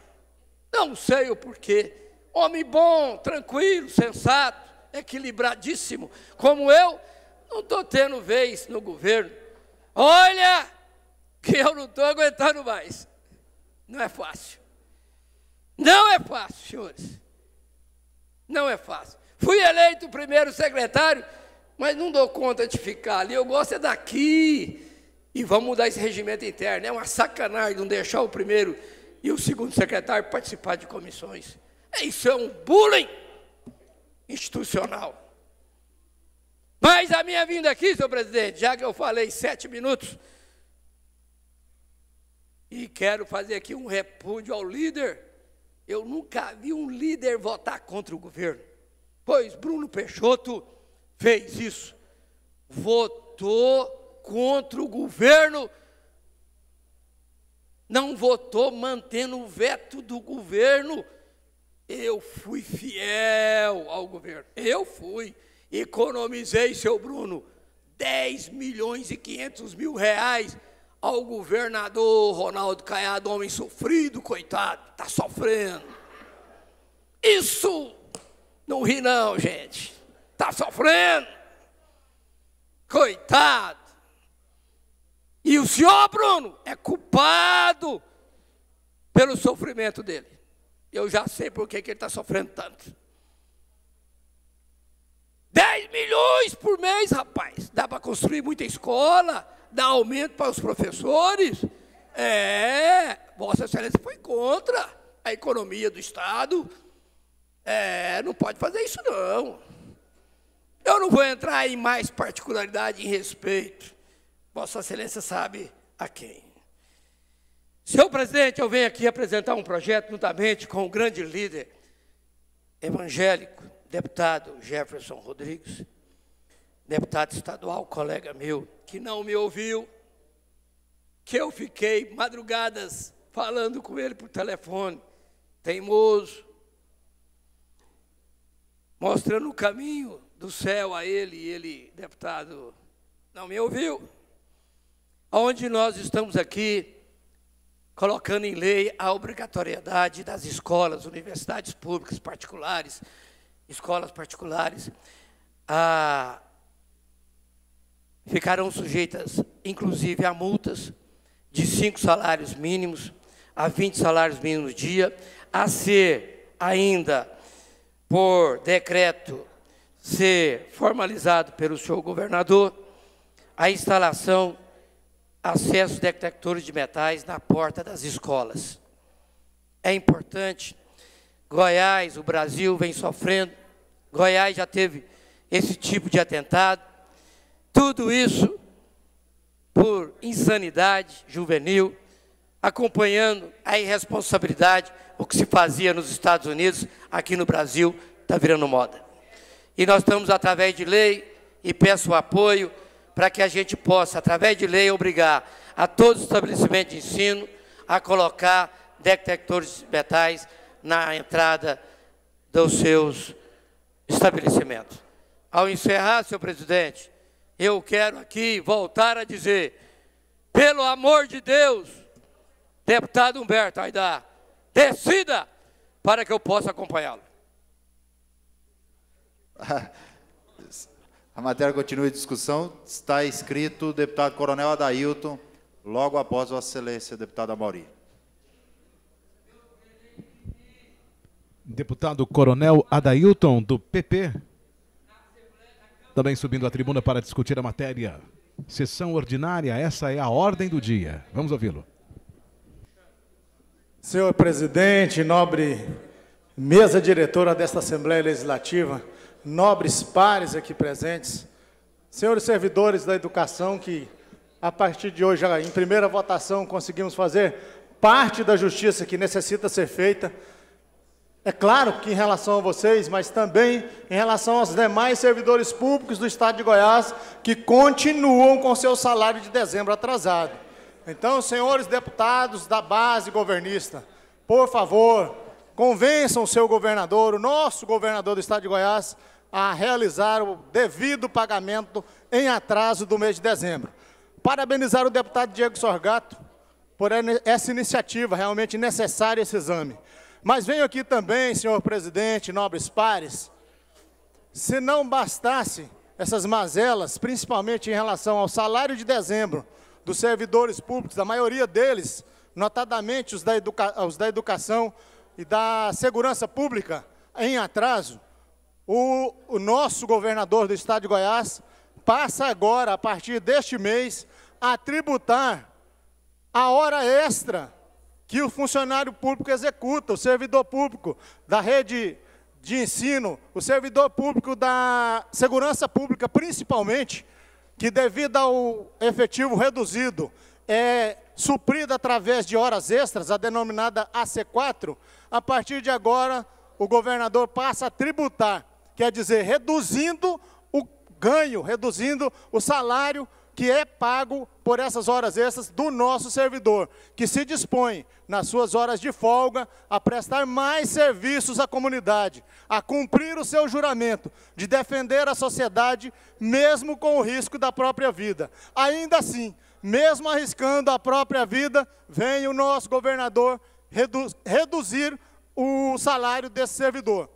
Não sei o porquê. Homem bom, tranquilo, sensato, equilibradíssimo, como eu, não estou tendo vez no governo. Olha, que eu não estou aguentando mais. Não é fácil. Não é fácil, senhores. Não é fácil. Fui eleito primeiro secretário, mas não dou conta de ficar ali. Eu gosto é daqui. E vamos mudar esse regimento interno. É uma sacanagem não deixar o primeiro e o segundo secretário participar de comissões. É, isso é um bullying institucional. Mas a minha vinda aqui, senhor presidente, já que eu falei sete minutos, e quero fazer aqui um repúdio ao líder. Eu nunca vi um líder votar contra o governo. Pois Bruno Peixoto fez isso. Votou contra o governo, não votou mantendo o veto do governo. Eu fui fiel ao governo. Eu fui. Economizei, seu Bruno, 10 milhões e 500 mil reais ao governador Ronaldo Caiado, homem sofrido, coitado, está sofrendo. Isso não ri não, gente. Está sofrendo. Coitado. E o senhor, Bruno, é culpado pelo sofrimento dele. Eu já sei por que, que ele está sofrendo tanto. 10 milhões por mês, rapaz. Dá para construir muita escola, dá aumento para os professores. É, Vossa Excelência foi contra a economia do Estado, é, não pode fazer isso não. Eu não vou entrar em mais particularidade em respeito. Vossa Excelência sabe a quem. Senhor presidente, eu venho aqui apresentar um projeto juntamente com o grande líder evangélico, deputado Jefferson Rodrigues, deputado estadual, colega meu, que não me ouviu, que eu fiquei madrugadas falando com ele por telefone, teimoso, mostrando o caminho do céu a ele, e ele, deputado, não me ouviu. Onde nós estamos aqui colocando em lei a obrigatoriedade das escolas, universidades públicas particulares, escolas particulares, a ficarão sujeitas, inclusive, a multas de cinco salários mínimos a 20 salários mínimos dia, a ser ainda por decreto ser formalizado pelo senhor governador a instalação, acesso de detectores de metais na porta das escolas. É importante. Goiás, o Brasil vem sofrendo. Goiás já teve esse tipo de atentado. Tudo isso por insanidade juvenil, acompanhando a irresponsabilidade o que se fazia nos Estados Unidos, aqui no Brasil, está virando moda. E nós estamos, através de lei, e peço o apoio para que a gente possa, através de lei, obrigar a todos os estabelecimentos de ensino a colocar detectores metais na entrada dos seus estabelecimentos. Ao encerrar, senhor presidente, eu quero aqui voltar a dizer, pelo amor de Deus, deputado Humberto Aidar, Decida para que eu possa acompanhá-lo. A matéria continua em discussão. Está escrito deputado Coronel Adailton, logo após Vossa Excelência, deputado Amauri. Deputado Coronel Adailton, do PP, também subindo à tribuna para discutir a matéria. Sessão ordinária, essa é a ordem do dia. Vamos ouvi-lo. Senhor presidente, nobre mesa diretora desta Assembleia Legislativa, nobres pares aqui presentes, senhores servidores da educação que, a partir de hoje, em primeira votação, conseguimos fazer parte da justiça que necessita ser feita, é claro que em relação a vocês, mas também em relação aos demais servidores públicos do Estado de Goiás que continuam com seu salário de dezembro atrasado. Então, senhores deputados da base governista, por favor, convençam o seu governador, o nosso governador do estado de Goiás, a realizar o devido pagamento em atraso do mês de dezembro. Parabenizar o deputado Diego Sorgato por essa iniciativa, realmente necessário esse exame. Mas venho aqui também, senhor presidente, nobres pares, se não bastasse essas mazelas, principalmente em relação ao salário de dezembro, dos servidores públicos, a maioria deles, notadamente os da, educa os da educação e da segurança pública, em atraso, o, o nosso governador do estado de Goiás passa agora, a partir deste mês, a tributar a hora extra que o funcionário público executa, o servidor público da rede de ensino, o servidor público da segurança pública, principalmente, que devido ao efetivo reduzido, é suprida através de horas extras, a denominada AC4, a partir de agora o governador passa a tributar, quer dizer, reduzindo o ganho, reduzindo o salário que é pago por essas horas extras do nosso servidor, que se dispõe, nas suas horas de folga, a prestar mais serviços à comunidade, a cumprir o seu juramento de defender a sociedade, mesmo com o risco da própria vida. Ainda assim, mesmo arriscando a própria vida, vem o nosso governador redu reduzir o salário desse servidor.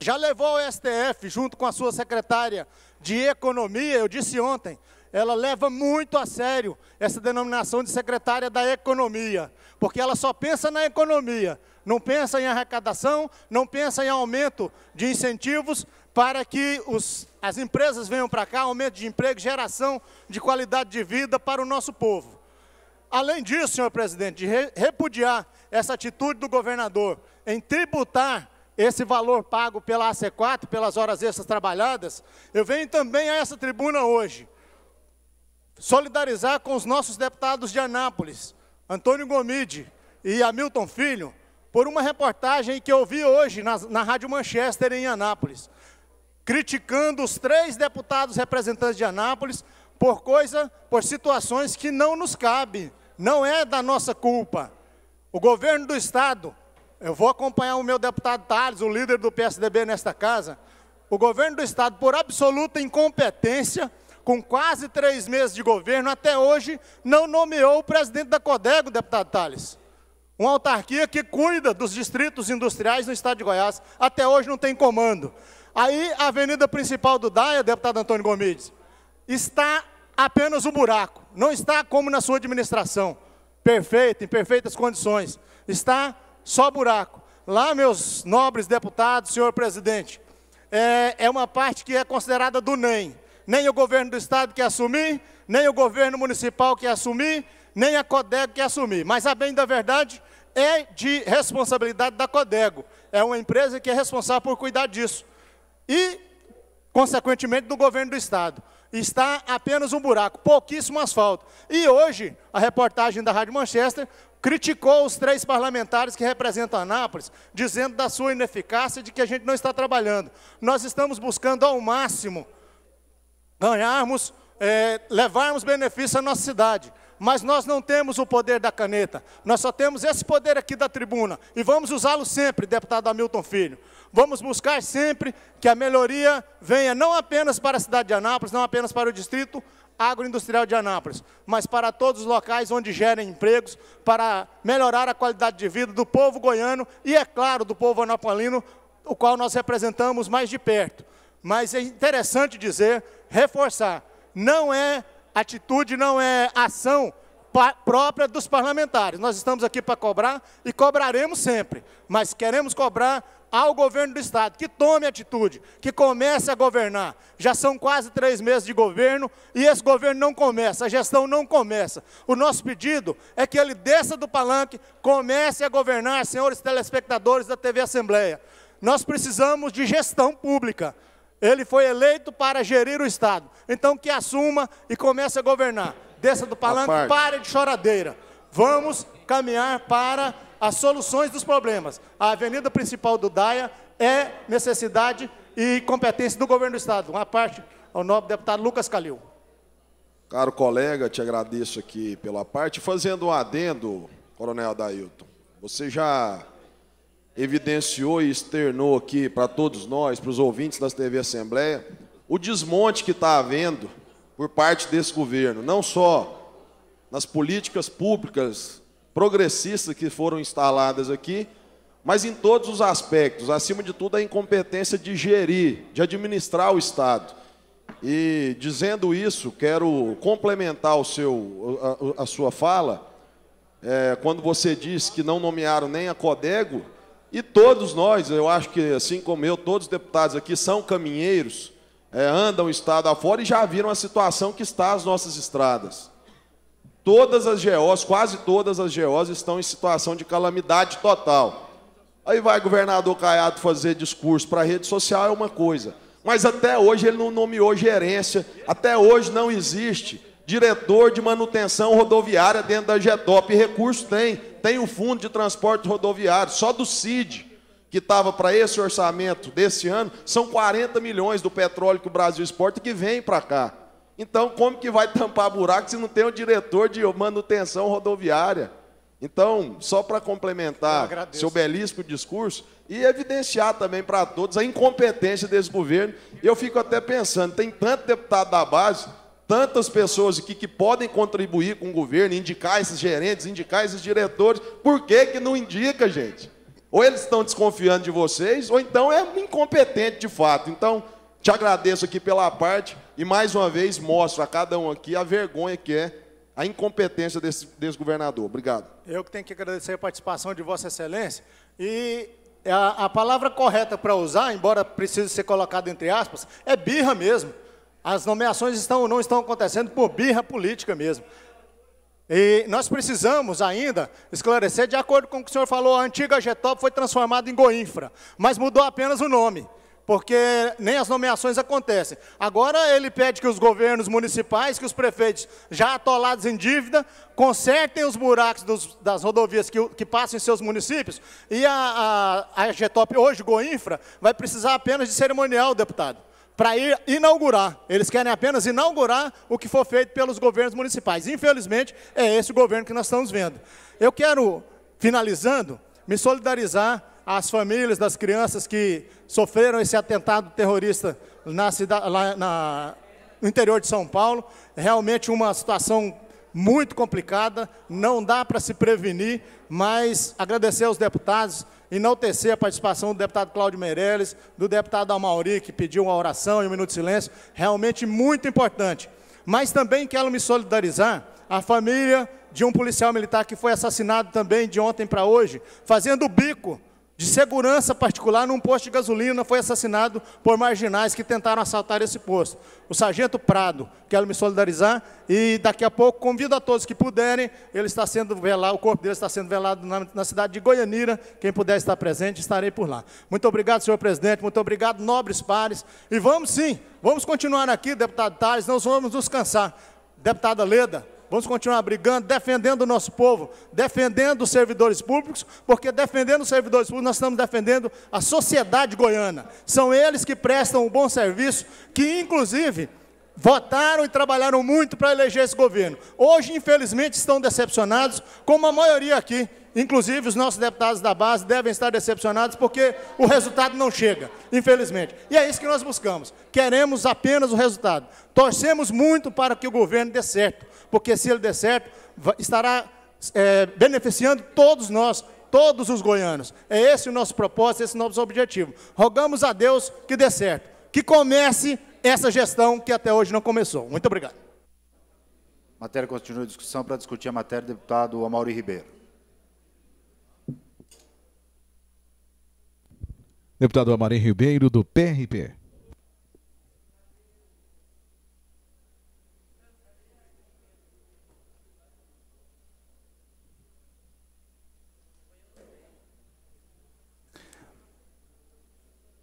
Já levou ao STF, junto com a sua secretária de Economia, eu disse ontem, ela leva muito a sério essa denominação de secretária da economia, porque ela só pensa na economia, não pensa em arrecadação, não pensa em aumento de incentivos para que os, as empresas venham para cá, aumento de emprego, geração de qualidade de vida para o nosso povo. Além disso, senhor presidente, de repudiar essa atitude do governador em tributar esse valor pago pela AC4, pelas horas extras trabalhadas, eu venho também a essa tribuna hoje solidarizar com os nossos deputados de Anápolis, Antônio Gomide e Hamilton Filho, por uma reportagem que eu vi hoje na, na Rádio Manchester, em Anápolis, criticando os três deputados representantes de Anápolis por coisa, por situações que não nos cabe, não é da nossa culpa. O governo do Estado, eu vou acompanhar o meu deputado Tales, o líder do PSDB nesta casa, o governo do Estado, por absoluta incompetência, com quase três meses de governo, até hoje não nomeou o presidente da CODEGO, deputado Tales. Uma autarquia que cuida dos distritos industriais no estado de Goiás, até hoje não tem comando. Aí a avenida principal do DAIA, deputado Antônio Gomides, está apenas um buraco, não está como na sua administração, perfeita, em perfeitas condições, está só buraco. Lá, meus nobres deputados, senhor presidente, é, é uma parte que é considerada do NEM, nem o governo do estado quer assumir, nem o governo municipal quer assumir, nem a CODEGO quer assumir. Mas, a bem da verdade, é de responsabilidade da CODEGO. É uma empresa que é responsável por cuidar disso. E, consequentemente, do governo do Estado. Está apenas um buraco, pouquíssimo asfalto. E hoje, a reportagem da Rádio Manchester criticou os três parlamentares que representam Anápolis, dizendo da sua ineficácia de que a gente não está trabalhando. Nós estamos buscando ao máximo ganharmos, é, levarmos benefício à nossa cidade. Mas nós não temos o poder da caneta, nós só temos esse poder aqui da tribuna e vamos usá-lo sempre, deputado Hamilton Filho. Vamos buscar sempre que a melhoria venha não apenas para a cidade de Anápolis, não apenas para o distrito agroindustrial de Anápolis, mas para todos os locais onde gerem empregos, para melhorar a qualidade de vida do povo goiano e, é claro, do povo anapolino, o qual nós representamos mais de perto. Mas é interessante dizer reforçar, não é atitude, não é ação própria dos parlamentares. Nós estamos aqui para cobrar e cobraremos sempre, mas queremos cobrar ao governo do Estado que tome atitude, que comece a governar. Já são quase três meses de governo e esse governo não começa, a gestão não começa. O nosso pedido é que ele desça do palanque, comece a governar, senhores telespectadores da TV Assembleia. Nós precisamos de gestão pública. Ele foi eleito para gerir o Estado. Então que assuma e comece a governar. Desça do palanque, pare de choradeira. Vamos caminhar para as soluções dos problemas. A avenida principal do DAIA é necessidade e competência do governo do Estado. Uma parte ao nobre deputado Lucas Calil. Caro colega, te agradeço aqui pela parte. Fazendo um adendo, Coronel Dailton, você já evidenciou e externou aqui para todos nós, para os ouvintes da TV Assembleia, o desmonte que está havendo por parte desse governo, não só nas políticas públicas progressistas que foram instaladas aqui, mas em todos os aspectos, acima de tudo a incompetência de gerir, de administrar o Estado. E dizendo isso, quero complementar o seu, a, a sua fala, é, quando você diz que não nomearam nem a Codego, e todos nós, eu acho que assim como eu, todos os deputados aqui são caminheiros, é, andam o estado afora e já viram a situação que está as nossas estradas. Todas as GOs, quase todas as GOs estão em situação de calamidade total. Aí vai governador Caiado fazer discurso para a rede social é uma coisa, mas até hoje ele não nomeou gerência, até hoje não existe diretor de manutenção rodoviária dentro da GEDOP. E recurso tem, tem o fundo de transporte rodoviário, só do CID, que estava para esse orçamento desse ano, são 40 milhões do petróleo que o Brasil exporta que vem para cá. Então, como que vai tampar buraco se não tem o diretor de manutenção rodoviária? Então, só para complementar seu belíssimo discurso e evidenciar também para todos a incompetência desse governo, eu fico até pensando, tem tanto deputado da base tantas pessoas aqui que podem contribuir com o governo, indicar esses gerentes, indicar esses diretores, por que, que não indica, gente? Ou eles estão desconfiando de vocês, ou então é incompetente de fato. Então, te agradeço aqui pela parte e mais uma vez mostro a cada um aqui a vergonha que é a incompetência desse, desse governador. Obrigado. Eu que tenho que agradecer a participação de Vossa Excelência e a, a palavra correta para usar, embora precise ser colocada entre aspas, é birra mesmo. As nomeações estão ou não estão acontecendo por birra política mesmo. E nós precisamos ainda esclarecer, de acordo com o que o senhor falou, a antiga Getop foi transformada em Goinfra, mas mudou apenas o nome, porque nem as nomeações acontecem. Agora ele pede que os governos municipais, que os prefeitos já atolados em dívida, consertem os buracos dos, das rodovias que, que, passam em seus municípios, e a, a, a Getop, hoje Goinfra, vai precisar apenas de cerimonial, deputado para inaugurar. Eles querem apenas inaugurar o que foi feito pelos governos municipais. Infelizmente, é esse o governo que nós estamos vendo. Eu quero, finalizando, me solidarizar às famílias das crianças que sofreram esse atentado terrorista na cidade, lá, na, no interior de São Paulo. Realmente uma situação muito complicada, não dá para se prevenir, mas agradecer aos deputados, enaltecer a participação do deputado Cláudio Meirelles, do deputado Amauri, que pediu uma oração e um minuto de silêncio, realmente muito importante. Mas também quero me solidarizar à família de um policial militar que foi assassinado também de ontem para hoje, fazendo bico de segurança particular num posto de gasolina foi assassinado por marginais que tentaram assaltar esse posto. O sargento Prado, quero me solidarizar, e daqui a pouco convido a todos que puderem, ele está sendo velado, o corpo dele está sendo velado na, na cidade de Goianira, quem puder estar presente, estarei por lá. Muito obrigado, senhor presidente, muito obrigado, nobres pares, e vamos sim, vamos continuar aqui, deputado Tales, nós vamos nos cansar. Deputada Leda, Vamos continuar brigando, defendendo o nosso povo, defendendo os servidores públicos, porque defendendo os servidores públicos nós estamos defendendo a sociedade goiana. São eles que prestam um bom serviço, que inclusive votaram e trabalharam muito para eleger esse governo. Hoje, infelizmente, estão decepcionados, como a maioria aqui. Inclusive, os nossos deputados da base devem estar decepcionados porque o resultado não chega, infelizmente. E é isso que nós buscamos. Queremos apenas o resultado. Torcemos muito para que o governo dê certo, porque se ele der certo, estará é, beneficiando todos nós, todos os goianos. É esse o nosso propósito, esse o nosso objetivo. Rogamos a Deus que dê certo, que comece essa gestão que até hoje não começou. Muito obrigado. Matéria continua a discussão para discutir a matéria, deputado Amauri Ribeiro. Deputado Amauri Ribeiro, do PRP.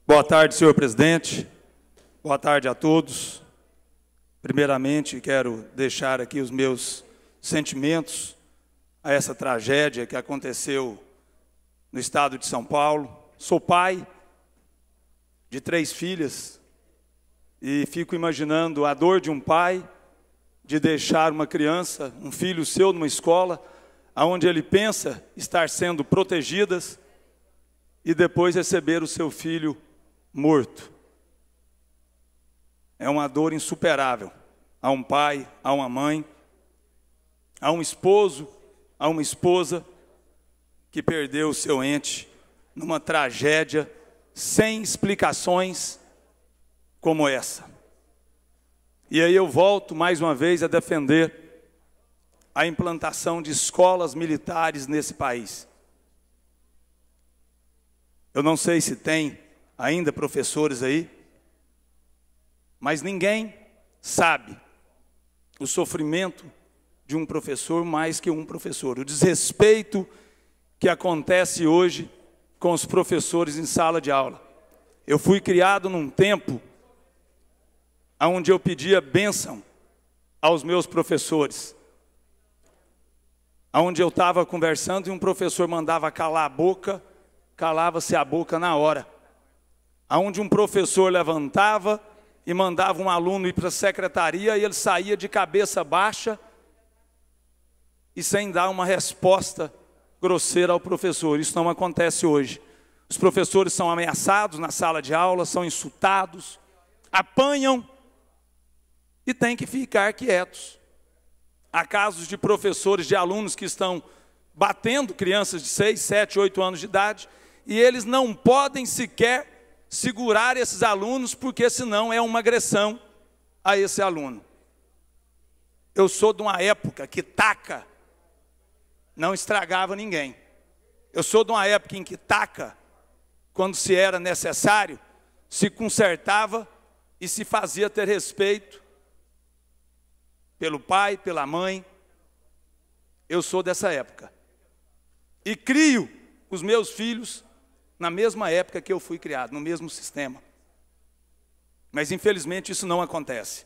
Boa tarde, senhor presidente, Boa tarde a todos. Primeiramente, quero deixar aqui os meus sentimentos a essa tragédia que aconteceu no estado de São Paulo. Sou pai de três filhas e fico imaginando a dor de um pai de deixar uma criança, um filho seu, numa escola aonde ele pensa estar sendo protegidas e depois receber o seu filho morto é uma dor insuperável a um pai, a uma mãe, a um esposo, a uma esposa que perdeu o seu ente numa tragédia sem explicações como essa. E aí eu volto mais uma vez a defender a implantação de escolas militares nesse país. Eu não sei se tem ainda professores aí mas ninguém sabe o sofrimento de um professor mais que um professor. O desrespeito que acontece hoje com os professores em sala de aula. Eu fui criado num tempo onde eu pedia bênção aos meus professores. Onde eu estava conversando e um professor mandava calar a boca, calava-se a boca na hora. Onde um professor levantava e mandava um aluno ir para a secretaria e ele saía de cabeça baixa e sem dar uma resposta grosseira ao professor. Isso não acontece hoje. Os professores são ameaçados na sala de aula, são insultados, apanham e têm que ficar quietos. Há casos de professores, de alunos que estão batendo crianças de 6, 7, 8 anos de idade e eles não podem sequer segurar esses alunos, porque senão é uma agressão a esse aluno. Eu sou de uma época que taca não estragava ninguém. Eu sou de uma época em que taca, quando se era necessário, se consertava e se fazia ter respeito pelo pai, pela mãe. Eu sou dessa época. E crio os meus filhos na mesma época que eu fui criado, no mesmo sistema. Mas infelizmente isso não acontece.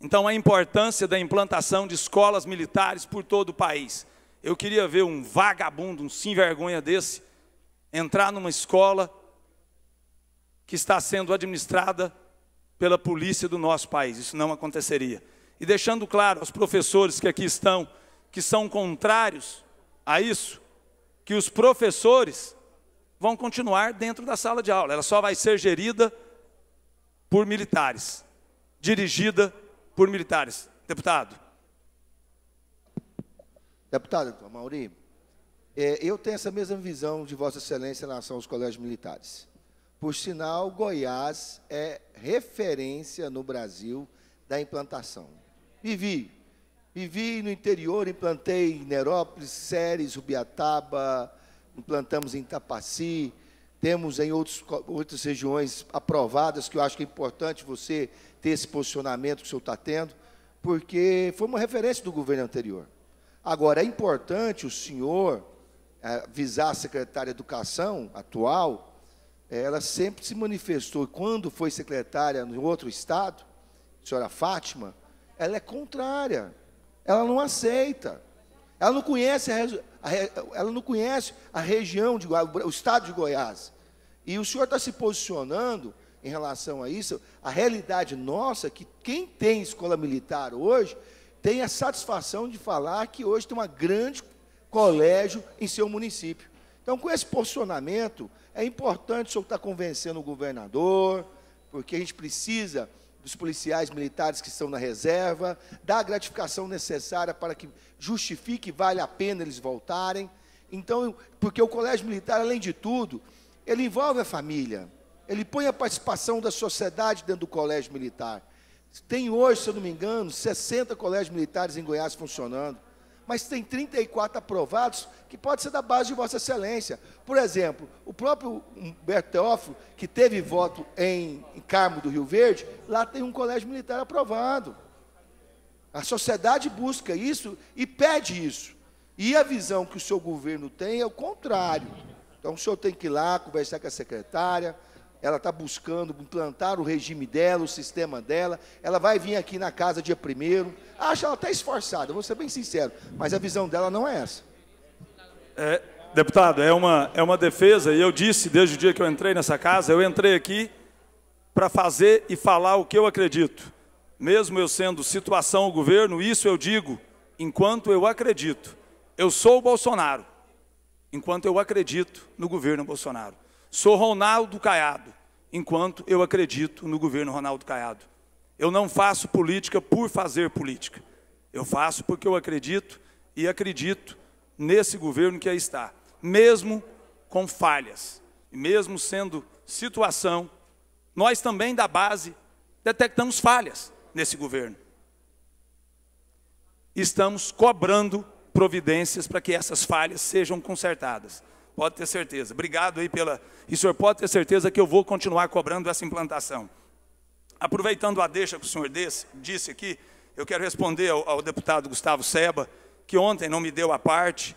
Então a importância da implantação de escolas militares por todo o país. Eu queria ver um vagabundo, um sem vergonha desse, entrar numa escola que está sendo administrada pela polícia do nosso país. Isso não aconteceria. E deixando claro aos professores que aqui estão, que são contrários a isso, que os professores vão continuar dentro da sala de aula. Ela só vai ser gerida por militares, dirigida por militares. Deputado. Deputado, Mauri, é, eu tenho essa mesma visão de Vossa Excelência em relação aos colégios militares. Por sinal, Goiás é referência no Brasil da implantação. Vivi, vivi no interior, implantei Nerópolis, Séries, Rubiataba, implantamos em Itapaci, temos em outros, outras regiões aprovadas, que eu acho que é importante você ter esse posicionamento que o senhor está tendo, porque foi uma referência do governo anterior. Agora, é importante o senhor é, avisar a secretária de Educação atual, é, ela sempre se manifestou, quando foi secretária em outro estado, a senhora Fátima, ela é contrária, ela não aceita. Ela não conhece a, a, ela não conhece a região de Goiás, o estado de Goiás. E o senhor está se posicionando em relação a isso. A realidade nossa é que quem tem escola militar hoje tem a satisfação de falar que hoje tem um grande colégio em seu município. Então, com esse posicionamento, é importante o senhor estar convencendo o governador, porque a gente precisa dos policiais militares que estão na reserva, dá a gratificação necessária para que justifique vale a pena eles voltarem. Então, porque o colégio militar, além de tudo, ele envolve a família, ele põe a participação da sociedade dentro do colégio militar. Tem hoje, se eu não me engano, 60 colégios militares em Goiás funcionando mas tem 34 aprovados que pode ser da base de Vossa Excelência. Por exemplo, o próprio Humberto Teófilo, que teve voto em, em Carmo do Rio Verde, lá tem um colégio militar aprovado. A sociedade busca isso e pede isso. E a visão que o seu governo tem é o contrário. Então, o senhor tem que ir lá conversar com a secretária, ela está buscando implantar o regime dela, o sistema dela. Ela vai vir aqui na casa dia primeiro. Acho ela até esforçada, vou ser bem sincero, mas a visão dela não é essa. É, deputado, é uma, é uma defesa, e eu disse desde o dia que eu entrei nessa casa, eu entrei aqui para fazer e falar o que eu acredito. Mesmo eu sendo situação o governo, isso eu digo enquanto eu acredito. Eu sou o Bolsonaro, enquanto eu acredito no governo Bolsonaro. Sou Ronaldo Caiado, enquanto eu acredito no governo Ronaldo Caiado. Eu não faço política por fazer política. Eu faço porque eu acredito e acredito nesse governo que aí está, mesmo com falhas, mesmo sendo situação, nós também da base detectamos falhas nesse governo. Estamos cobrando providências para que essas falhas sejam consertadas. Pode ter certeza. Obrigado aí pela. E o senhor pode ter certeza que eu vou continuar cobrando essa implantação. Aproveitando a deixa que o senhor desse, disse aqui, eu quero responder ao, ao deputado Gustavo Seba, que ontem não me deu a parte,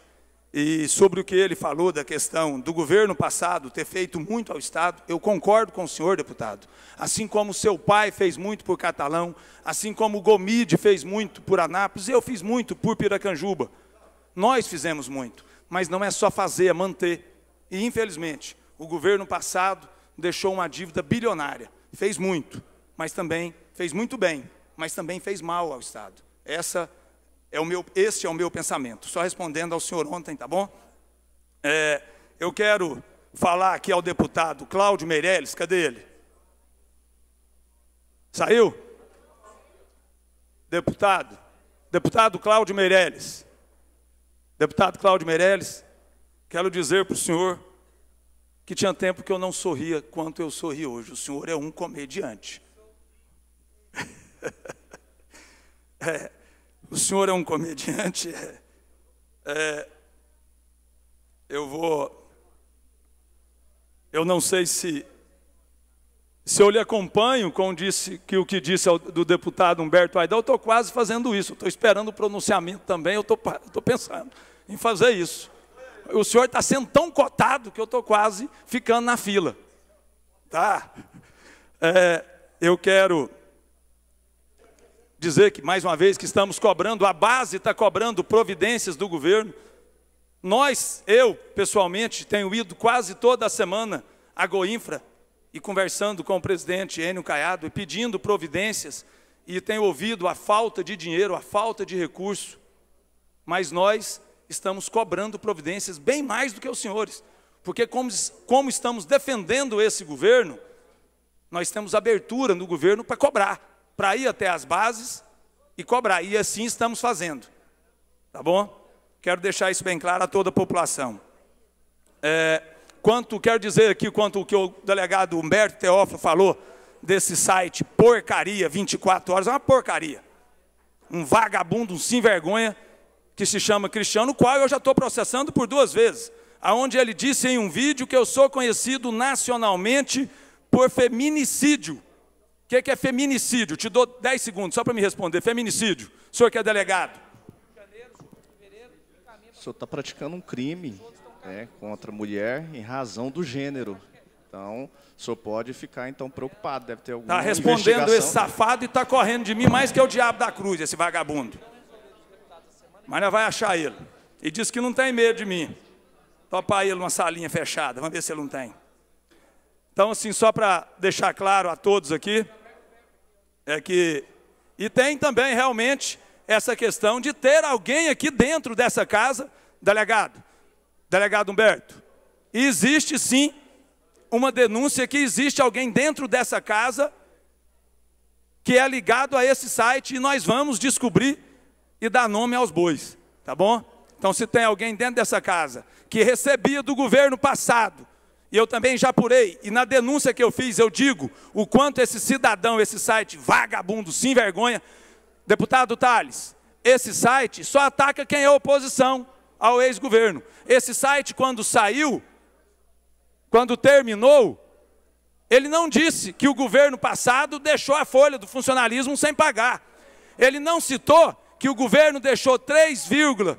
e sobre o que ele falou da questão do governo passado ter feito muito ao Estado, eu concordo com o senhor deputado. Assim como seu pai fez muito por Catalão, assim como o Gomide fez muito por Anápolis, eu fiz muito por Piracanjuba. Nós fizemos muito mas não é só fazer, é manter. E infelizmente, o governo passado deixou uma dívida bilionária. Fez muito, mas também fez muito bem, mas também fez mal ao Estado. Essa é o meu, esse é o meu pensamento. Só respondendo ao senhor ontem, tá bom? É, eu quero falar aqui ao deputado Cláudio Meirelles, cadê ele? Saiu? Deputado, deputado Cláudio Meirelles. Deputado Cláudio Meirelles, quero dizer para o senhor que tinha tempo que eu não sorria quanto eu sorri hoje. O senhor é um comediante. é, o senhor é um comediante. É, é, eu vou. Eu não sei se se eu lhe acompanho, como disse que o que disse do deputado Humberto Aidal, eu estou quase fazendo isso, estou esperando o pronunciamento também, eu estou, estou pensando em fazer isso. O senhor está sendo tão cotado que eu estou quase ficando na fila. Tá? É, eu quero dizer que, mais uma vez, que estamos cobrando, a base está cobrando providências do governo. Nós, eu, pessoalmente, tenho ido quase toda semana à Goinfra e conversando com o presidente Enio Caiado e pedindo providências, e tenho ouvido a falta de dinheiro, a falta de recurso, mas nós estamos cobrando providências bem mais do que os senhores, porque como, como estamos defendendo esse governo, nós temos abertura no governo para cobrar, para ir até as bases e cobrar, e assim estamos fazendo, tá bom? Quero deixar isso bem claro a toda a população. É, Quanto quero dizer aqui, quanto o que o delegado Humberto Teófilo falou desse site, porcaria, 24 horas, é uma porcaria. Um vagabundo, um sem vergonha, que se chama Cristiano, qual eu já estou processando por duas vezes, aonde ele disse em um vídeo que eu sou conhecido nacionalmente por feminicídio. O que, que é feminicídio? Te dou 10 segundos só para me responder. Feminicídio, o senhor que é delegado. O senhor está praticando um crime né, contra mulher em razão do gênero. Então, o senhor pode ficar então preocupado, deve ter alguma Está respondendo esse safado e está correndo de mim mais que é o diabo da cruz, esse vagabundo. Mas não vai achar ele. E diz que não tem medo de mim. Topa ele numa salinha fechada, vamos ver se ele não tem. Então, assim, só para deixar claro a todos aqui, é que. E tem também realmente essa questão de ter alguém aqui dentro dessa casa, delegado, Delegado Humberto, existe sim uma denúncia que existe alguém dentro dessa casa que é ligado a esse site e nós vamos descobrir e dar nome aos bois, tá bom? Então, se tem alguém dentro dessa casa que recebia do governo passado, e eu também já apurei, e na denúncia que eu fiz eu digo o quanto esse cidadão, esse site vagabundo, sem vergonha, deputado Tales, esse site só ataca quem é oposição ao ex-governo. Esse site, quando saiu, quando terminou, ele não disse que o governo passado deixou a folha do funcionalismo sem pagar. Ele não citou que o governo deixou 3,9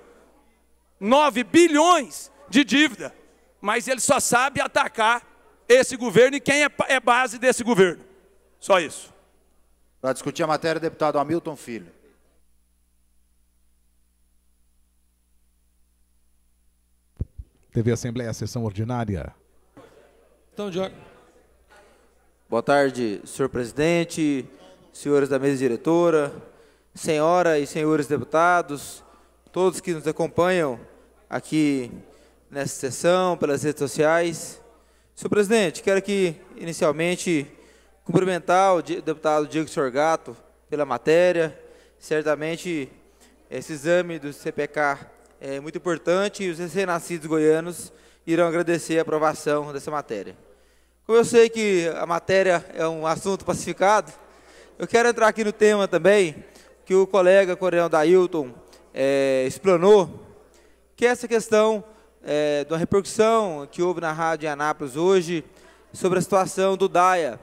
bilhões de dívida, mas ele só sabe atacar esse governo e quem é, é base desse governo. Só isso. Para discutir a matéria, deputado Hamilton Filho. TV Assembleia, sessão ordinária. Então, Diogo. Boa tarde, senhor presidente, senhores da mesa diretora, senhora e senhores deputados, todos que nos acompanham aqui nessa sessão, pelas redes sociais. Senhor presidente, quero aqui, inicialmente, cumprimentar o deputado Diego Sorgato pela matéria. Certamente, esse exame do CPK é muito importante e os recém-nascidos goianos irão agradecer a aprovação dessa matéria. Como eu sei que a matéria é um assunto pacificado, eu quero entrar aqui no tema também que o colega coronel Dailton é, explanou, que é essa questão é, da repercussão que houve na rádio em Anápolis hoje sobre a situação do DAIA.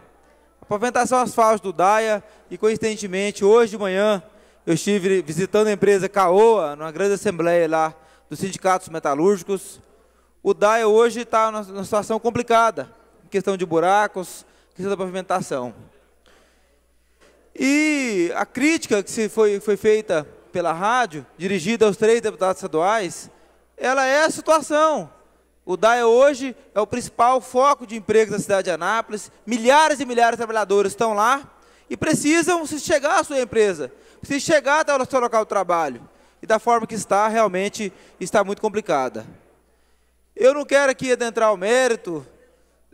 A pavimentação asfáltica do DAIA e, coincidentemente, hoje de manhã, eu estive visitando a empresa Caoa, numa grande assembleia lá dos sindicatos metalúrgicos. O DAE hoje está numa situação complicada, em questão de buracos, questão da pavimentação. E a crítica que se foi, foi feita pela rádio, dirigida aos três deputados estaduais, ela é a situação. O DAE hoje é o principal foco de emprego da cidade de Anápolis. Milhares e milhares de trabalhadores estão lá e precisam se chegar à sua empresa. Se chegar até o seu local de trabalho. E da forma que está, realmente está muito complicada. Eu não quero aqui adentrar o mérito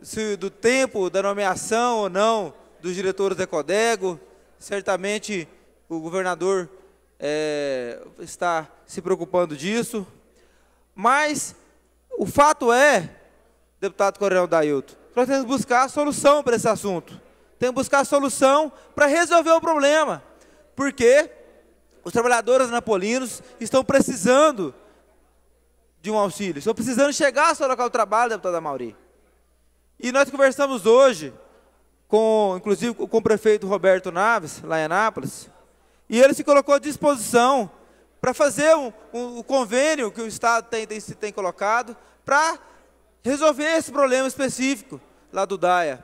se, do tempo da nomeação ou não dos diretores da Codego. Certamente o governador é, está se preocupando disso. Mas o fato é, deputado Coronel Dailton, nós temos que buscar a solução para esse assunto. Temos que buscar a solução para resolver o problema porque os trabalhadores napolinos estão precisando de um auxílio, estão precisando chegar ao seu local de trabalho, deputada Mauri. E nós conversamos hoje, com, inclusive com o prefeito Roberto Naves, lá em Anápolis, e ele se colocou à disposição para fazer o um, um, um convênio que o Estado tem, tem, tem colocado para resolver esse problema específico lá do DAIA.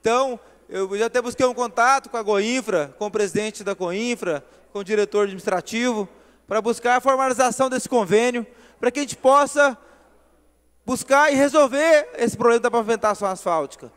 Então, eu já até busquei um contato com a Goinfra, com o presidente da Goinfra, com o diretor administrativo, para buscar a formalização desse convênio, para que a gente possa buscar e resolver esse problema da pavimentação asfáltica.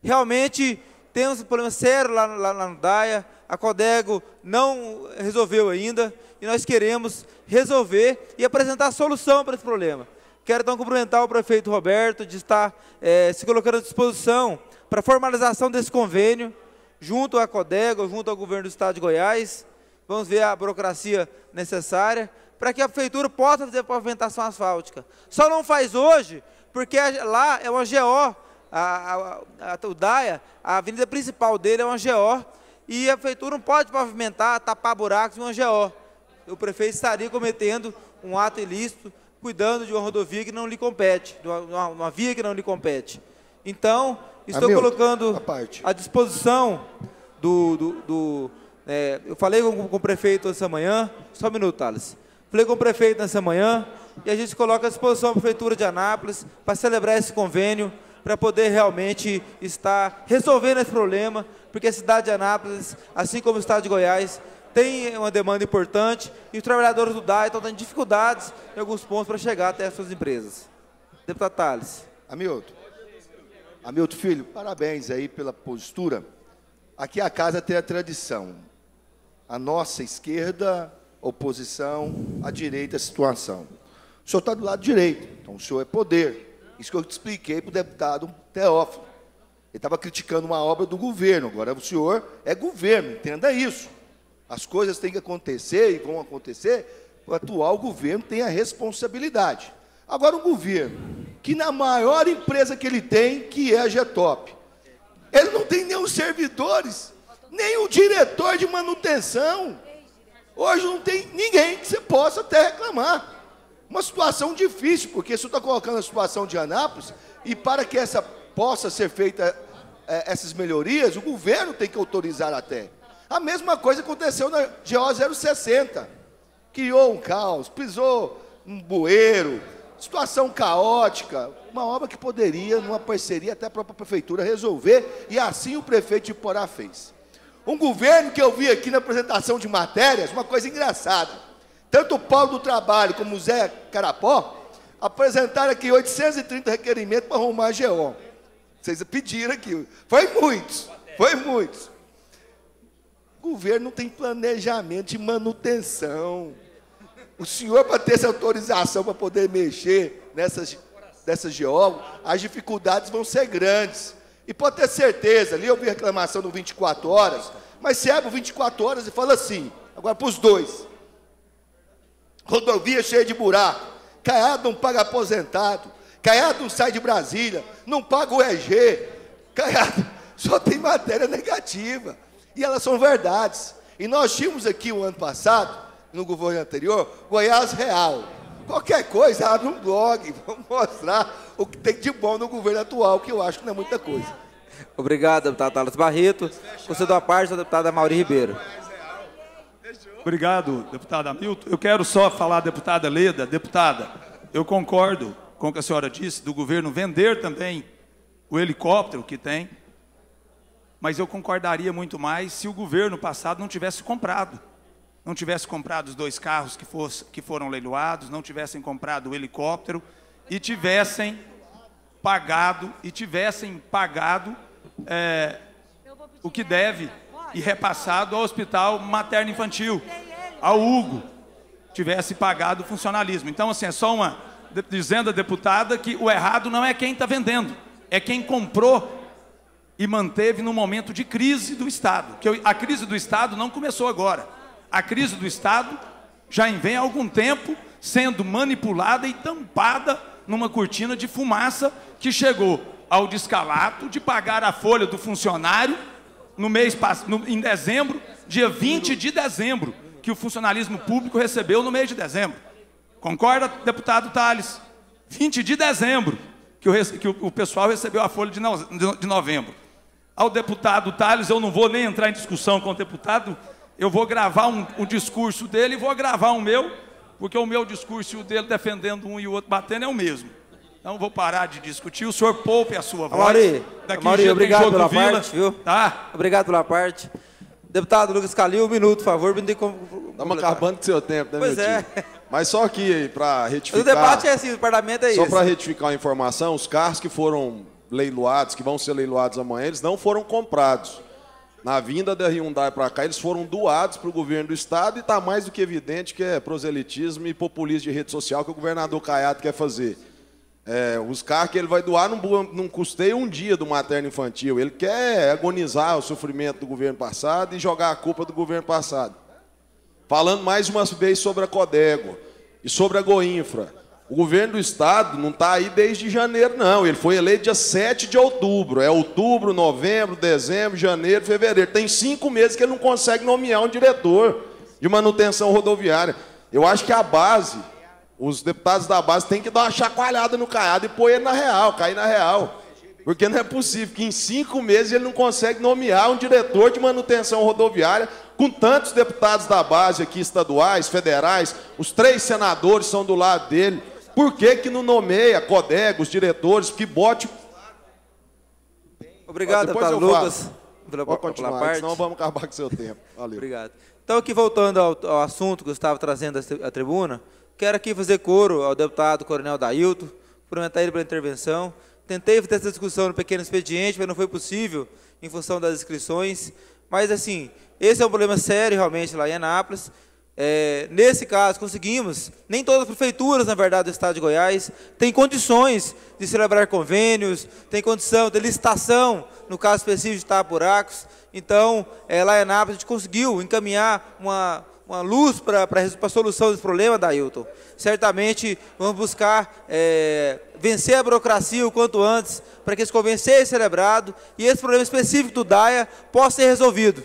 Realmente, temos um problema sério lá, lá, lá no DAIA, a Codego não resolveu ainda, e nós queremos resolver e apresentar solução para esse problema. Quero então cumprimentar o prefeito Roberto de estar é, se colocando à disposição para a formalização desse convênio, junto à CODEGO, junto ao governo do Estado de Goiás. Vamos ver a burocracia necessária para que a prefeitura possa fazer a pavimentação asfáltica. Só não faz hoje, porque lá é uma GO, a, a, a, o DAIA, a avenida principal dele é uma GO, e a prefeitura não pode pavimentar, tapar buracos em uma GO. O prefeito estaria cometendo um ato ilícito, cuidando de uma rodovia que não lhe compete, de uma, uma via que não lhe compete. Então, Estou colocando à disposição do. do, do é, eu falei com, com, o prefeito essa manhã, só um minuto, Thales. Falei com o prefeito nessa manhã e a gente coloca à disposição a Prefeitura de Anápolis para celebrar esse convênio, para poder realmente estar resolvendo esse problema, porque a cidade de Anápolis, assim como o estado de Goiás, tem uma demanda importante e os trabalhadores do DAE estão tendo dificuldades em alguns pontos para chegar até as suas empresas. Deputado Thales. Amilton Hamilton Filho, parabéns aí pela postura. Aqui a casa tem a tradição. A nossa esquerda, oposição, a direita, situação. O senhor está do lado direito, então o senhor é poder. Isso que eu expliquei para o deputado Teófilo. Ele estava criticando uma obra do governo, agora o senhor é governo, entenda isso. As coisas têm que acontecer e vão acontecer, o atual governo tem a responsabilidade. Agora, o governo, que na maior empresa que ele tem, que é a Getop, ele não tem nem os servidores, nem o diretor de manutenção. Hoje não tem ninguém que você possa até reclamar. Uma situação difícil, porque isso está colocando a situação de Anápolis, e para que essa possa ser feita é, essas melhorias, o governo tem que autorizar até. A mesma coisa aconteceu na GO 060. Criou um caos, pisou um bueiro, situação caótica, uma obra que poderia, numa parceria até a própria prefeitura, resolver, e assim o prefeito de Porá fez. Um governo que eu vi aqui na apresentação de matérias, uma coisa engraçada. Tanto o Paulo do Trabalho como o Zé Carapó apresentaram aqui 830 requerimentos para arrumar a GO. Vocês pediram aqui. Foi muitos, foi muitos. O governo não tem planejamento de manutenção o senhor para ter essa autorização para poder mexer nessas, nessas geólogas, as dificuldades vão ser grandes. E pode ter certeza, ali eu vi reclamação no 24 horas, mas se abre o 24 horas e fala assim, agora para os dois, rodovia cheia de buraco, Caiado não paga aposentado, Caiado não sai de Brasília, não paga o EG, Caiado só tem matéria negativa. E elas são verdades. E nós tínhamos aqui o um ano passado no governo anterior, Goiás Real. Qualquer coisa, abre um blog, vamos mostrar o que tem de bom no governo atual, que eu acho que não é muita coisa. Obrigado, deputado Thales Barreto. Você a parte da deputada Mauri Ribeiro. Obrigado, deputada Hamilton. Eu quero só falar, deputada Leda. Deputada, eu concordo com o que a senhora disse, do governo vender também o helicóptero que tem, mas eu concordaria muito mais se o governo passado não tivesse comprado não tivesse comprado os dois carros que, fosse, que foram leiloados, não tivessem comprado o helicóptero e tivessem pagado e tivessem pagado é, o que deve e repassado ao hospital materno infantil, ao Hugo, tivesse pagado o funcionalismo. Então, assim, é só uma dizendo a deputada que o errado não é quem está vendendo, é quem comprou e manteve no momento de crise do Estado. Que a crise do Estado não começou agora. A crise do Estado já vem há algum tempo sendo manipulada e tampada numa cortina de fumaça que chegou ao descalato de pagar a folha do funcionário no mês no, em dezembro, dia 20 de dezembro, que o funcionalismo público recebeu no mês de dezembro. Concorda, deputado Tales? 20 de dezembro, que o, que o, pessoal recebeu a folha de, no, de novembro. Ao deputado Tales, eu não vou nem entrar em discussão com o deputado, eu vou gravar um, um discurso dele e vou gravar o meu, porque o meu discurso e o dele defendendo um e o outro batendo é o mesmo. Então vou parar de discutir. O senhor poupe a sua voz. Mauri, Daqui Mauri obrigado pela Vila, parte, viu? Tá? Obrigado pela parte. Deputado Lucas Calil, um minuto, por favor. Não tem como. Tá Estamos acabando com seu tempo, né, pois meu é. Mas só aqui, para retificar. O debate é assim, o parlamento é isso. Só para retificar a informação, os carros que foram leiloados, que vão ser leiloados amanhã, eles não foram comprados na vinda da Hyundai para cá, eles foram doados para o governo do estado e está mais do que evidente que é proselitismo e populismo de rede social que o governador Caiado quer fazer. É, os carros que ele vai doar não, não um dia do materno infantil. Ele quer agonizar o sofrimento do governo passado e jogar a culpa do governo passado. Falando mais uma vez sobre a Codego e sobre a Goinfra. O governo do estado não está aí desde janeiro, não. Ele foi eleito dia 7 de outubro. É outubro, novembro, dezembro, janeiro, fevereiro. Tem cinco meses que ele não consegue nomear um diretor de manutenção rodoviária. Eu acho que a base, os deputados da base, têm que dar uma chacoalhada no caiado e pôr ele na real, cair na real. Porque não é possível que em cinco meses ele não consegue nomear um diretor de manutenção rodoviária com tantos deputados da base aqui, estaduais, federais, os três senadores são do lado dele. Por que, que não nomeia codegos, diretores, que bote. Obrigado, deputado tá, Lucas, pela, Pode continuar, pela parte. Senão vamos acabar com o seu tempo. Valeu. Obrigado. Então, aqui voltando ao, ao assunto que eu estava trazendo à tribuna, quero aqui fazer coro ao deputado Coronel Dailton, cumprimentar ele pela intervenção. Tentei fazer essa discussão no pequeno expediente, mas não foi possível em função das inscrições. Mas, assim, esse é um problema sério realmente lá em Anápolis. É, nesse caso, conseguimos. Nem todas as prefeituras, na verdade, do Estado de Goiás têm condições de celebrar convênios, tem condição de licitação, no caso específico de tapar buracos. Então, é, lá em Anápolis, a gente conseguiu encaminhar uma, uma luz para a solução desse problema, Dailton. Certamente, vamos buscar é, vencer a burocracia o quanto antes, para que esse convênio seja celebrado e esse problema específico do DAIA possa ser resolvido.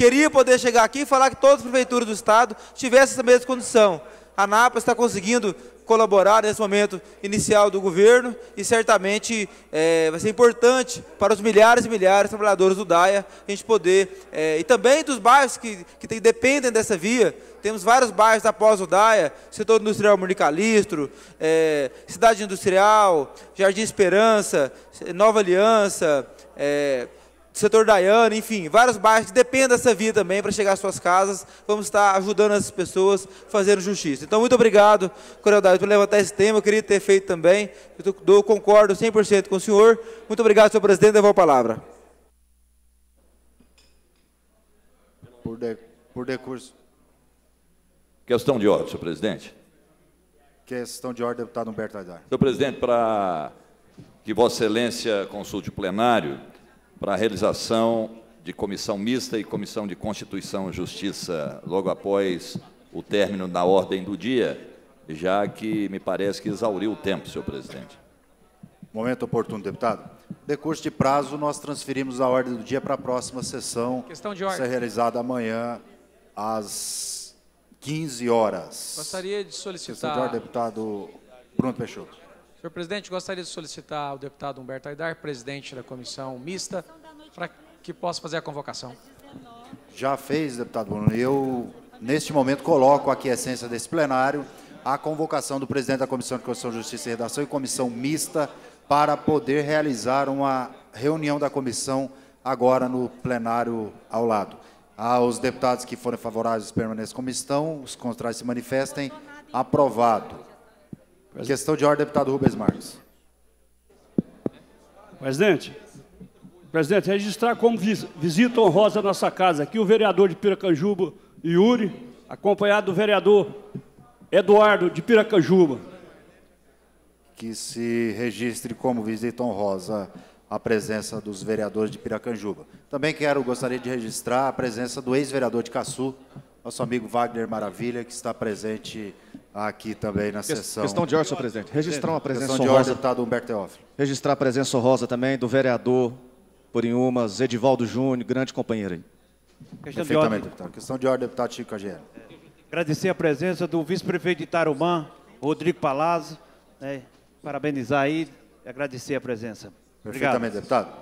Queria poder chegar aqui e falar que todas as prefeituras do Estado tivessem essa mesma condição. A Nápoles está conseguindo colaborar nesse momento inicial do governo e certamente é, vai ser importante para os milhares e milhares de trabalhadores do DAIA a gente poder, é, e também dos bairros que, que tem, dependem dessa via, temos vários bairros após o DAIA, setor industrial Municalistro, é, Cidade Industrial, Jardim Esperança, Nova Aliança, é, setor Dayana, enfim, vários bairros que dependem dessa via também para chegar às suas casas. Vamos estar ajudando essas pessoas, fazendo justiça. Então, muito obrigado, Coronel por levantar esse tema. Eu queria ter feito também. Eu, concordo 100% com o senhor. Muito obrigado, senhor presidente. Devo a palavra. Por, de, por decurso. Questão de ordem, senhor presidente. Questão de ordem, deputado Humberto Aidar. Senhor presidente, para que Vossa Excelência consulte o plenário, para a realização de comissão mista e comissão de Constituição e Justiça logo após o término da ordem do dia, já que me parece que exauriu o tempo, senhor presidente. Momento oportuno, deputado. Decurso de prazo, nós transferimos a ordem do dia para a próxima sessão. Questão de ordem. Ser é realizada amanhã às 15 horas. Gostaria de solicitar... Questão de ordem, deputado Bruno Peixoto. Senhor presidente, gostaria de solicitar ao deputado Humberto Aidar, presidente da comissão mista, para que possa fazer a convocação. Já fez, deputado Bruno. Eu, neste momento, coloco aqui a essência desse plenário a convocação do presidente da Comissão de Constituição, Justiça e Redação e Comissão Mista para poder realizar uma reunião da comissão agora no plenário ao lado. Aos deputados que forem favoráveis permaneçam como estão, os contrários se manifestem. Aprovado. Questão de ordem, deputado Rubens Marques. Presidente, presidente, registrar como visita honrosa nossa casa aqui o vereador de Piracanjuba, Yuri, acompanhado do vereador Eduardo de Piracanjuba. Que se registre como visita honrosa a presença dos vereadores de Piracanjuba. Também quero, gostaria de registrar a presença do ex-vereador de Caçu, nosso amigo Wagner Maravilha, que está presente Aqui também na sessão. Questão de ordem, senhor presidente. Registrar uma presença honrosa. Questão de ordem, deputado Humberto Teófilo. Registrar a presença honrosa também do vereador por Inhumas, Edivaldo Júnior, grande companheiro aí. Questão de ordem, deputado. Questão de ordem, deputado Chico Aguiar. Agradecer a presença do vice-prefeito de Tarumã, Rodrigo Palazzo. Né? Parabenizar aí e agradecer a presença. Perfeitamente, deputado.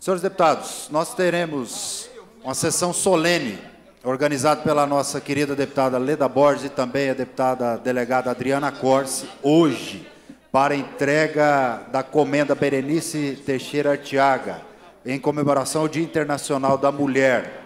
Senhores deputados, nós teremos uma sessão solene organizado pela nossa querida deputada Leda Borges e também a deputada delegada Adriana Corse, hoje, para entrega da comenda Berenice Teixeira Artiaga, em comemoração ao Dia Internacional da Mulher.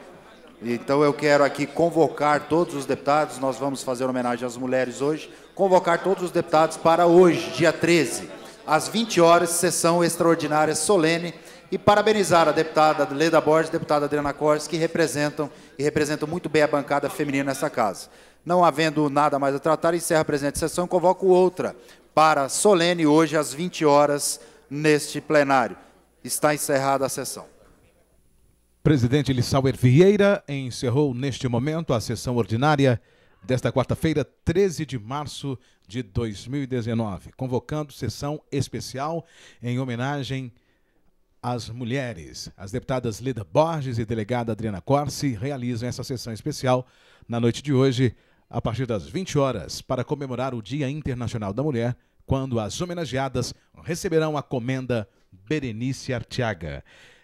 Então eu quero aqui convocar todos os deputados, nós vamos fazer homenagem às mulheres hoje, convocar todos os deputados para hoje, dia 13, às 20 horas, sessão extraordinária solene, e parabenizar a deputada Leda Borges, deputada Adriana Cortes, que representam e representam muito bem a bancada feminina nessa casa. Não havendo nada mais a tratar, encerra a presente sessão e convoco outra para solene hoje às 20 horas neste plenário. Está encerrada a sessão. Presidente Lissauer Vieira encerrou neste momento a sessão ordinária desta quarta-feira, 13 de março de 2019, convocando sessão especial em homenagem a as mulheres. As deputadas Leda Borges e delegada Adriana Corsi realizam essa sessão especial na noite de hoje, a partir das 20 horas, para comemorar o Dia Internacional da Mulher, quando as homenageadas receberão a comenda Berenice Artiaga.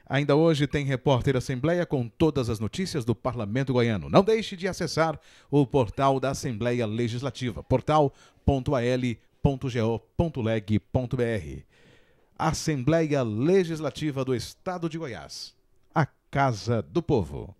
Ainda hoje tem repórter Assembleia com todas as notícias do Parlamento Goiano. Não deixe de acessar o portal da Assembleia Legislativa, portal.al.go.leg.br. Assembleia Legislativa do Estado de Goiás, a Casa do Povo.